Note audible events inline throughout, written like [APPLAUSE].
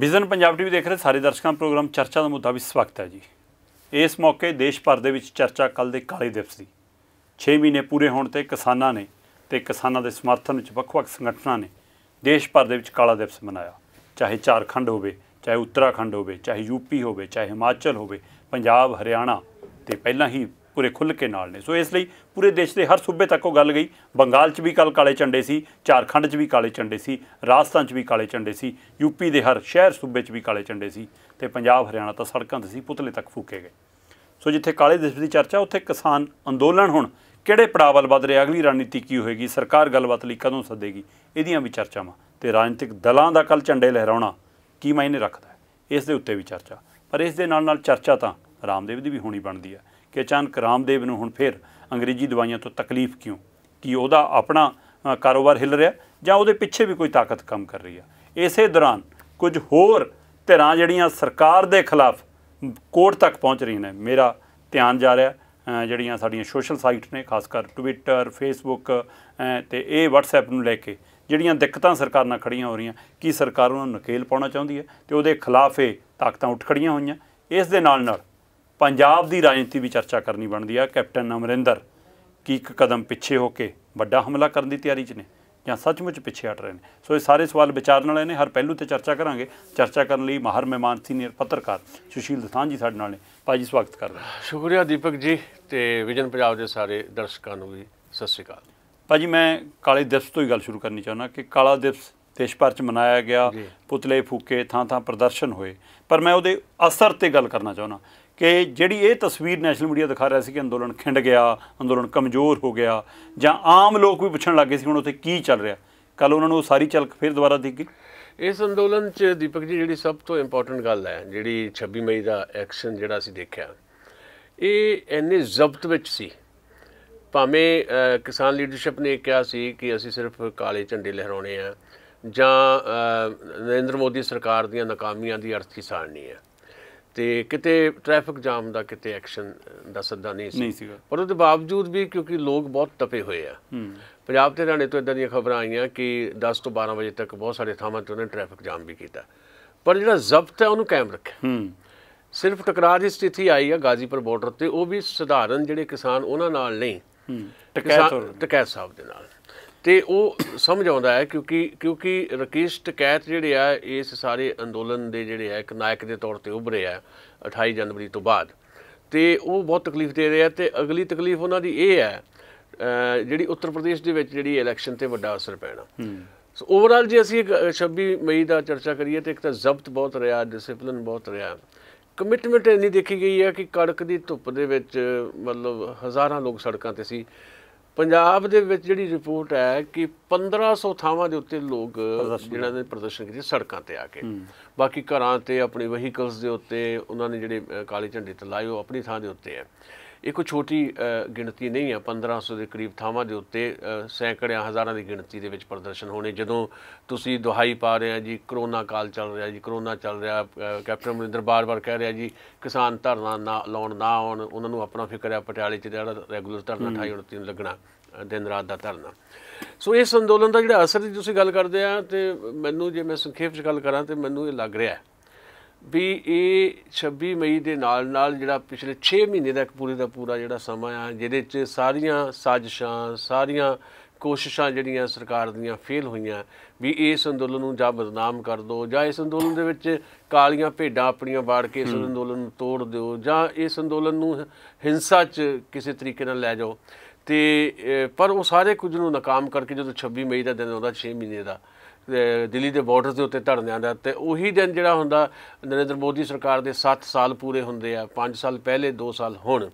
vision Punjab TV ਦੇਖ ਰਹੇ ਸਾਰੇ ਦਰਸ਼ਕਾਂ ਪ੍ਰੋਗਰਾਮ ਚਰਚਾ ਦਾ ਮੁੱਦਾ ਵੀ ਸਵਾਗਤ ਹੈ ਜੀ ਇਸ ਮੌਕੇ ਦੇਸ਼ ਭਰ ਦੇ ਵਿੱਚ ਚਰਚਾ ਕੱਲ ਦੇ ਕਾਲੇ ਦਿਵਸ ਦੀ 6 ਮਹੀਨੇ ਪੂਰੇ ਹੋਣ ਤੇ ਕਿਸਾਨਾਂ ਨੇ ਤੇ ਕਿਸਾਨਾਂ ਦੇ ਸਮਰਥਨ ਵਿੱਚ ਵੱਖ-ਵੱਖ ਸੰਗਠਨਾਂ ਨੇ ਦੇਸ਼ ਭਰ ਦੇ ਵਿੱਚ ਕਾਲਾ ਦਿਵਸ ਮਨਾਇਆ ਚਾਹੇ ਝਾਰਖੰਡ ਹੋਵੇ ਚਾਹੇ ਉੱਤਰਾਖੰਡ ਹੋਵੇ ਚਾਹੇ ਯੂਪੀ ਹੋਵੇ ਚਾਹੇ ਹਿਮਾਚਲ ਹੋਵੇ ਪੰਜਾਬ ਹਰਿਆਣਾ ਤੇ ਪਹਿਲਾਂ ਹੀ ਪੂਰੇ ਖੁੱਲ ਕੇ ਨਾਲ ਨੇ ਸੋ ਇਸ ਲਈ ਪੂਰੇ ਦੇਸ਼ ਦੇ ਹਰ ਸੂਬੇ ਤੱਕ ਉਹ ਗੱਲ ਗਈ ਬੰਗਾਲ 'ਚ ਵੀ ਕੱਲ ਕਾਲੇ ਝੰਡੇ ਸੀ ਝਾਰਖੰਡ 'ਚ ਵੀ ਕਾਲੇ ਝੰਡੇ ਸੀ ਰਾਜਸਥਾਨ 'ਚ ਵੀ ਕਾਲੇ ਝੰਡੇ ਸੀ ਯੂਪੀ ਦੇ ਹਰ ਸ਼ਹਿਰ ਸੂਬੇ 'ਚ ਵੀ ਕਾਲੇ ਝੰਡੇ ਸੀ ਤੇ ਪੰਜਾਬ ਹਰਿਆਣਾ ਤਾਂ ਸੜਕਾਂ 'ਤੇ ਸੀ ਪੁਤਲੇ ਤੱਕ ਫੂਕੇ ਗਏ ਸੋ ਜਿੱਥੇ ਕਾਲੇ ਦਿਵਸ ਦੀ ਚਰਚਾ ਉੱਥੇ ਕਿਸਾਨ ਅੰਦੋਲਨ ਹੁਣ ਕਿਹੜੇ ਪੜਾਵਲ ਵੱਧ ਰਿਹਾ ਅਗਲੀ ਰਣਨੀਤੀ ਕੀ ਹੋਏਗੀ ਸਰਕਾਰ ਗੱਲਬਾਤ ਲਈ ਕਦੋਂ ਸੱਦੇਗੀ ਇਹਦੀਆਂ ਵੀ ਚਰਚਾਵਾਂ ਤੇ ਰਾਜਨੀਤਿਕ ਦਲਾਂ ਦਾ ਕੱਲ ਝੰਡੇ ਲਹਿਰਾਉਣਾ ਕੀ ਮਾਇਨੇ ਰੱਖਦਾ ਇਸ ਦੇ ਉੱਤੇ ਵੀ ਚਰਚਾ ਪਰ ਇਸ ਦੇ ਨਾਲ ਨਾਲ ਚਰਚਾ ਤਾਂ ਰਾਮਦੇਵ ਦੀ ਵੀ ਹੋਣੀ ਬਣਦੀ ਹੈ ਕਿ ਅਚਾਨਕ ਰਾਮਦੇਵ ਨੂੰ ਹੁਣ ਫੇਰ ਅੰਗਰੇਜ਼ੀ ਦਵਾਈਆਂ ਤੋਂ ਤਕਲੀਫ ਕਿਉਂ ਕਿ ਉਹਦਾ ਆਪਣਾ ਕਾਰੋਬਾਰ ਹਿੱਲ ਰਿਹਾ ਜਾਂ ਉਹਦੇ ਪਿੱਛੇ ਵੀ ਕੋਈ ਤਾਕਤ ਕੰਮ ਕਰ ਰਹੀ ਆ ਇਸੇ ਦੌਰਾਨ ਕੁਝ ਹੋਰ ਧਿਰਾਂ ਜਿਹੜੀਆਂ ਸਰਕਾਰ ਦੇ ਖਿਲਾਫ ਕੋਰਟ ਤੱਕ ਪਹੁੰਚ ਰਹੀਆਂ ਨੇ ਮੇਰਾ ਧਿਆਨ ਜਾ ਰਿਹਾ ਜਿਹੜੀਆਂ ਸਾਡੀਆਂ ਸੋਸ਼ਲ ਸਾਈਟ ਨੇ ਖਾਸ ਕਰ ਟਵਿੱਟਰ ਫੇਸਬੁੱਕ ਤੇ ਇਹ ਵਟਸਐਪ ਨੂੰ ਲੈ ਕੇ ਜਿਹੜੀਆਂ ਦਿੱਕਤਾਂ ਸਰਕਾਰ ਨਾਲ ਖੜੀਆਂ ਹੋ ਰਹੀਆਂ ਕੀ ਸਰਕਾਰ ਉਹਨਾਂ ਨੂੰ ਨਕੇਲ ਪਾਉਣਾ ਚਾਹੁੰਦੀ ਹੈ ਤੇ ਉਹਦੇ ਖਿਲਾਫ ਇਹ ਤਾਕਤਾਂ ਉੱਠ ਖੜੀਆਂ ਹੋਈਆਂ ਇਸ ਦੇ ਨਾਲ ਨਾਲ ਪੰਜਾਬ ਦੀ ਰਾਜਨੀਤੀ ਵੀ ਚਰਚਾ ਕਰਨੀ ਬਣਦੀ ਆ ਕੈਪਟਨ ਅਮਰਿੰਦਰ ਕੀ ਇੱਕ ਕਦਮ ਪਿੱਛੇ ਹੋ ਕੇ ਵੱਡਾ ਹਮਲਾ ਕਰਨ ਦੀ ਤਿਆਰੀ 'ਚ ਨੇ ਜਾਂ ਸੱਚਮੁੱਚ ਪਿੱਛੇ ਹਟ ਰਹੇ ਨੇ ਸੋ ਇਹ ਸਾਰੇ ਸਵਾਲ ਵਿਚਾਰਨ ਵਾਲੇ ਨੇ ਹਰ ਪਹਿਲੂ ਤੇ ਚਰਚਾ ਕਰਾਂਗੇ ਚਰਚਾ ਕਰਨ ਲਈ ਮਾਹਰ ਮਹਿਮਾਨ ਸੀਨੀਅਰ ਪੱਤਰਕਾਰ ਸੁਸ਼ੀਲ ਦਸਾਂ ਜੀ ਸਾਡੇ ਨਾਲ ਨੇ ਭਾਜੀ ਸਵਾਗਤ ਕਰਦਾ ਸ਼ੁਕਰੀਆ ਦੀਪਕ ਜੀ ਤੇ ਵਿਜਨ ਪੰਜਾਬ ਦੇ ਸਾਰੇ ਦਰਸ਼ਕਾਂ ਨੂੰ ਵੀ ਸਤਿ ਸ਼੍ਰੀ ਅਕਾਲ ਭਾਜੀ ਮੈਂ ਕਾਲੇ ਦਿਵਸ ਤੋਂ ਹੀ ਗੱਲ ਸ਼ੁਰੂ ਕਰਨੀ ਚਾਹੁੰਦਾ ਕਿ ਕਾਲਾ ਦਿਵਸ ਦੇਸ਼ ਭਰ 'ਚ ਮਨਾਇਆ ਗਿਆ ਪੁਤਲੇ ਫੂਕੇ ਥਾਂ-ਥਾਂ ਪ੍ਰਦਰਸ਼ਨ ਹੋਏ ਪਰ ਮੈਂ ਉਹਦੇ ਅਸਰ ਤੇ ਗੱਲ ਕਰਨਾ ਚਾਹੁੰਦਾ ਕਿ ਜਿਹੜੀ ਇਹ ਤਸਵੀਰ ਨੈਸ਼ਨਲ ਮੀਡੀਆ ਦਿਖਾ ਰਿਹਾ ਸੀ ਕਿ ਅੰਦੋਲਨ ਖਿੰਡ ਗਿਆ ਅੰਦੋਲਨ ਕਮਜ਼ੋਰ ਹੋ ਗਿਆ ਜਾਂ ਆਮ ਲੋਕ ਵੀ ਪੁੱਛਣ ਲੱਗੇ ਸੀ ਹੁਣ ਉੱਥੇ ਕੀ ਚੱਲ ਰਿਹਾ ਕੱਲ ਉਹਨਾਂ ਨੂੰ ਉਹ ਸਾਰੀ ਚਲਕ ਫਿਰ ਦੁਬਾਰਾ ਦਿੱਖੀ ਇਸ ਅੰਦੋਲਨ 'ਚ ਦੀਪਕ ਜੀ ਜਿਹੜੀ ਸਭ ਤੋਂ ਇੰਪੋਰਟੈਂਟ ਗੱਲ ਹੈ ਜਿਹੜੀ 26 ਮਈ ਦਾ ਐਕਸ਼ਨ ਜਿਹੜਾ ਅਸੀਂ ਦੇਖਿਆ ਇਹ ਐਨੇ ਜ਼ਬਤ ਵਿੱਚ ਸੀ ਭਾਵੇਂ ਕਿਸਾਨ ਲੀਡਰਸ਼ਿਪ ਨੇ ਕਿਹਾ ਸੀ ਕਿ ਅਸੀਂ ਸਿਰਫ ਕਾਲੇ ਝੰਡੇ ਲਹਿਰਾਉਣੇ ਆ ਜਾਂ ਨਰਿੰਦਰ ਮੋਦੀ ਸਰਕਾਰ ਦੀਆਂ ਨਾਕਾਮੀਆਂ ਦੀ ਅਰਥੀ ਸਾੜਨੀ ਹੈ ਤੇ ਕਿਤੇ ਟ੍ਰੈਫਿਕ ਜਾਮ ਦਾ ਕਿਤੇ ਐਕਸ਼ਨ ਦਾ ਸੱਦਾ ਨਹੀਂ ਸੀ ਪਰ ਉਹਦੇ ਬਾਵਜੂਦ ਵੀ ਕਿਉਂਕਿ ਲੋਕ ਬਹੁਤ ਤਪੇ ਹੋਏ ਆ ਪੰਜਾਬ ਤੇ ਰਾਣੇ ਤੋਂ ਇਦਾਂ ਦੀਆਂ ਖਬਰਾਂ ਆਈਆਂ ਕਿ 10 ਤੋਂ 12 ਵਜੇ ਤੱਕ ਬਹੁਤ ਸਾਰੇ ਥਾਵਾਂ ਤੇ ਉਹਨੇ ਟ੍ਰੈਫਿਕ ਜਾਮ ਵੀ ਕੀਤਾ ਪਰ ਜਿਹੜਾ ਜ਼ਬਤ ਹੈ ਉਹਨੂੰ ਕਾਇਮ ਰੱਖਿਆ ਸਿਰਫ ਟਕਰਾਅ ਦੀ ਸਥਿਤੀ ਆਈ ਆ ਗਾਜ਼ੀਪੁਰ ਬਾਰਡਰ ਤੇ ਉਹ ਵੀ ਸਧਾਰਨ ਜਿਹੜੇ ਕਿਸਾਨ ਉਹਨਾਂ ਨਾਲ ਨਹੀਂ ਟਕੈਤ ਸਾਹਿਬ ਦੇ ਨਾਲ ਤੇ ਉਹ ਸਮਝ ਆਉਂਦਾ ਹੈ ਕਿਉਂਕਿ ਕਿਉਂਕਿ ਰਕੇਸ਼ ਟਕੈਤ ਜਿਹੜੇ ਆ ਇਸ ਸਾਰੇ ਅੰਦੋਲਨ ਦੇ ਜਿਹੜੇ ਆ ਇੱਕ ਨਾਇਕ ਦੇ ਤੌਰ ਤੇ ਉਭਰੇ ਆ 28 ਜਨਵਰੀ ਤੋਂ ਬਾਅਦ ਤੇ ਉਹ ਬਹੁਤ ਤਕਲੀਫ ਦੇ ਰਿਹਾ ਤੇ ਅਗਲੀ ਤਕਲੀਫ ਉਹਨਾਂ ਦੀ ਇਹ ਹੈ ਜਿਹੜੀ ਉੱਤਰ ਪ੍ਰਦੇਸ਼ ਦੇ ਵਿੱਚ ਜਿਹੜੀ ਇਲੈਕਸ਼ਨ ਤੇ ਵੱਡਾ ਅਸਰ ਪੈਣਾ ਸੋ ਓਵਰਆਲ ਜੇ ਅਸੀਂ 26 ਮਈ ਦਾ ਚਰਚਾ ਕਰੀਏ ਤੇ ਇੱਕ ਤਾਂ ਜ਼ਬਤ ਬਹੁਤ ਰਿਹਾ ਡਿਸਪਲਿਨ ਬਹੁਤ ਰਿਹਾ ਕਮਿਟਮੈਂਟ ਇੰਨੀ ਦੇਖੀ ਗਈ ਹੈ ਕਿ ਕੜਕ ਦੀ ਧੁੱਪ ਦੇ ਵਿੱਚ ਮਤਲਬ ਹਜ਼ਾਰਾਂ ਲੋਕ ਸੜਕਾਂ ਤੇ ਸੀ ਪੰਜਾਬ ਦੇ ਵਿੱਚ ਜਿਹੜੀ ਰਿਪੋਰਟ ਹੈ ਕਿ 1500 ਥਾਵਾਂ ਦੇ ਉੱਤੇ ਲੋਕ ਜਿਹੜਾ ਨੇ ਪ੍ਰਦਰਸ਼ਨ ਕੀਤੇ ਸੜਕਾਂ ਤੇ ਆ ਕੇ ਬਾਕੀ ਘਰਾਂ ਤੇ ਆਪਣੇ ਵਹੀਕਲਸ ਦੇ ਉੱਤੇ ਉਹਨਾਂ ਨੇ ਜਿਹੜੇ ਕਾਲੇ ਝੰਡੇ ਤੇ ਲਾਇਓ ਆਪਣੀ ਥਾਂ ਦੇ ਉੱਤੇ ਹੈ ਇਹ ਕੋਈ ਛੋਟੀ ਗਿਣਤੀ ਨਹੀਂ ਹੈ 1500 ਦੇ ਕਰੀਬ ਥਾਵਾਂ ਦੇ ਉੱਤੇ ਸੈਂਕੜਿਆਂ ਹਜ਼ਾਰਾਂ ਦੀ ਗਿਣਤੀ ਦੇ ਵਿੱਚ ਪ੍ਰਦਰਸ਼ਨ ਹੋਣੇ ਜਦੋਂ ਤੁਸੀਂ ਦੁਹਾਈ ਪਾ ਰਹੇ ਆ ਜੀ ਕਰੋਨਾ ਕਾਲ ਚੱਲ ਰਿਹਾ ਜੀ ਕਰੋਨਾ ਚੱਲ ਰਿਹਾ ਕੈਪਟਨ ਅਮਰਿੰਦਰ ਬਾਰ-ਬਾਰ ਕਹਿ ਰਿਹਾ ਜੀ ਕਿਸਾਨ ਧਰਨਾ ਨਾ ਲਾਉਣ ਨਾ ਆਉਣ ਉਹਨਾਂ ਨੂੰ ਆਪਣਾ ਫਿਕਰ ਹੈ ਪਟਿਆਲੇ 'ਚ ਜਿਹੜਾ ਰੈਗੂਲਰ ਧਰਨਾ 28 29 ਨੂੰ ਲੱਗਣਾ ਦਿਨ ਰਾਤ ਦਾ ਧਰਨਾ ਸੋ ਇਸ ਅੰਦੋਲਨ ਦਾ ਜਿਹੜਾ ਅਸਰ ਦੀ ਤੁਸੀਂ ਗੱਲ ਕਰਦੇ ਆ ਤੇ ਮੈਨੂੰ ਜੇ ਮੈਂ ਸੰਖੇਪ 'ਚ ਗੱਲ ਕਰਾਂ ਤੇ ਮੈਨੂੰ ਇਹ ਲੱਗ ਰਿਹਾ ਵੀ ਇਹ 26 ਮਈ ਦੇ ਨਾਲ ਨਾਲ ਜਿਹੜਾ ਪਿਛਲੇ 6 ਮਹੀਨੇ ਦਾ ਪੂਰੇ ਦਾ ਪੂਰਾ ਜਿਹੜਾ ਸਮਾਂ ਆ ਜਿਹਦੇ 'ਚ ਸਾਰੀਆਂ ਸਾਜ਼ਿਸ਼ਾਂ ਸਾਰੀਆਂ ਕੋਸ਼ਿਸ਼ਾਂ ਜਿਹੜੀਆਂ ਸਰਕਾਰ ਦੀਆਂ ਫੇਲ ਹੋਈਆਂ ਵੀ ਇਸ ਅੰਦੋਲਨ ਨੂੰ ਜਾਂ ਬਦਨਾਮ ਕਰ ਦਿਓ ਜਾਂ ਇਸ ਅੰਦੋਲਨ ਦੇ ਵਿੱਚ ਕਾਲੀਆਂ ਭੇਡਾਂ ਆਪਣੀਆਂ ਬਾੜ ਕੇ ਇਸ ਅੰਦੋਲਨ ਨੂੰ ਤੋੜ ਦਿਓ ਜਾਂ ਇਸ ਅੰਦੋਲਨ ਨੂੰ ਹਿੰਸਾ 'ਚ ਕਿਸੇ ਤਰੀਕੇ ਨਾਲ ਲੈ ਜਾਓ ਤੇ ਪਰ ਉਹ ਸਾਰੇ ਕੁਝ ਨੂੰ ਨਾਕਾਮ ਕਰਕੇ ਜਦੋਂ 26 ਮਈ ਦਾ ਦਿਨ ਆਉਂਦਾ 6 ਮਹੀਨੇ ਦਾ ਦਿੱਲੀ ਦੇ ਬਾਰਡਰ ਦੇ ਉੱਤੇ ਧਰਨਿਆਂ ਦਾ ਤੇ ਉਹੀ ਦਿਨ ਜਿਹੜਾ ਹੁੰਦਾ ਨਰਿੰਦਰ ਮੋਦੀ ਸਰਕਾਰ ਦੇ 7 ਸਾਲ ਪੂਰੇ ਹੁੰਦੇ ਆ 5 ਸਾਲ ਪਹਿਲੇ 2 ਸਾਲ ਹੁਣ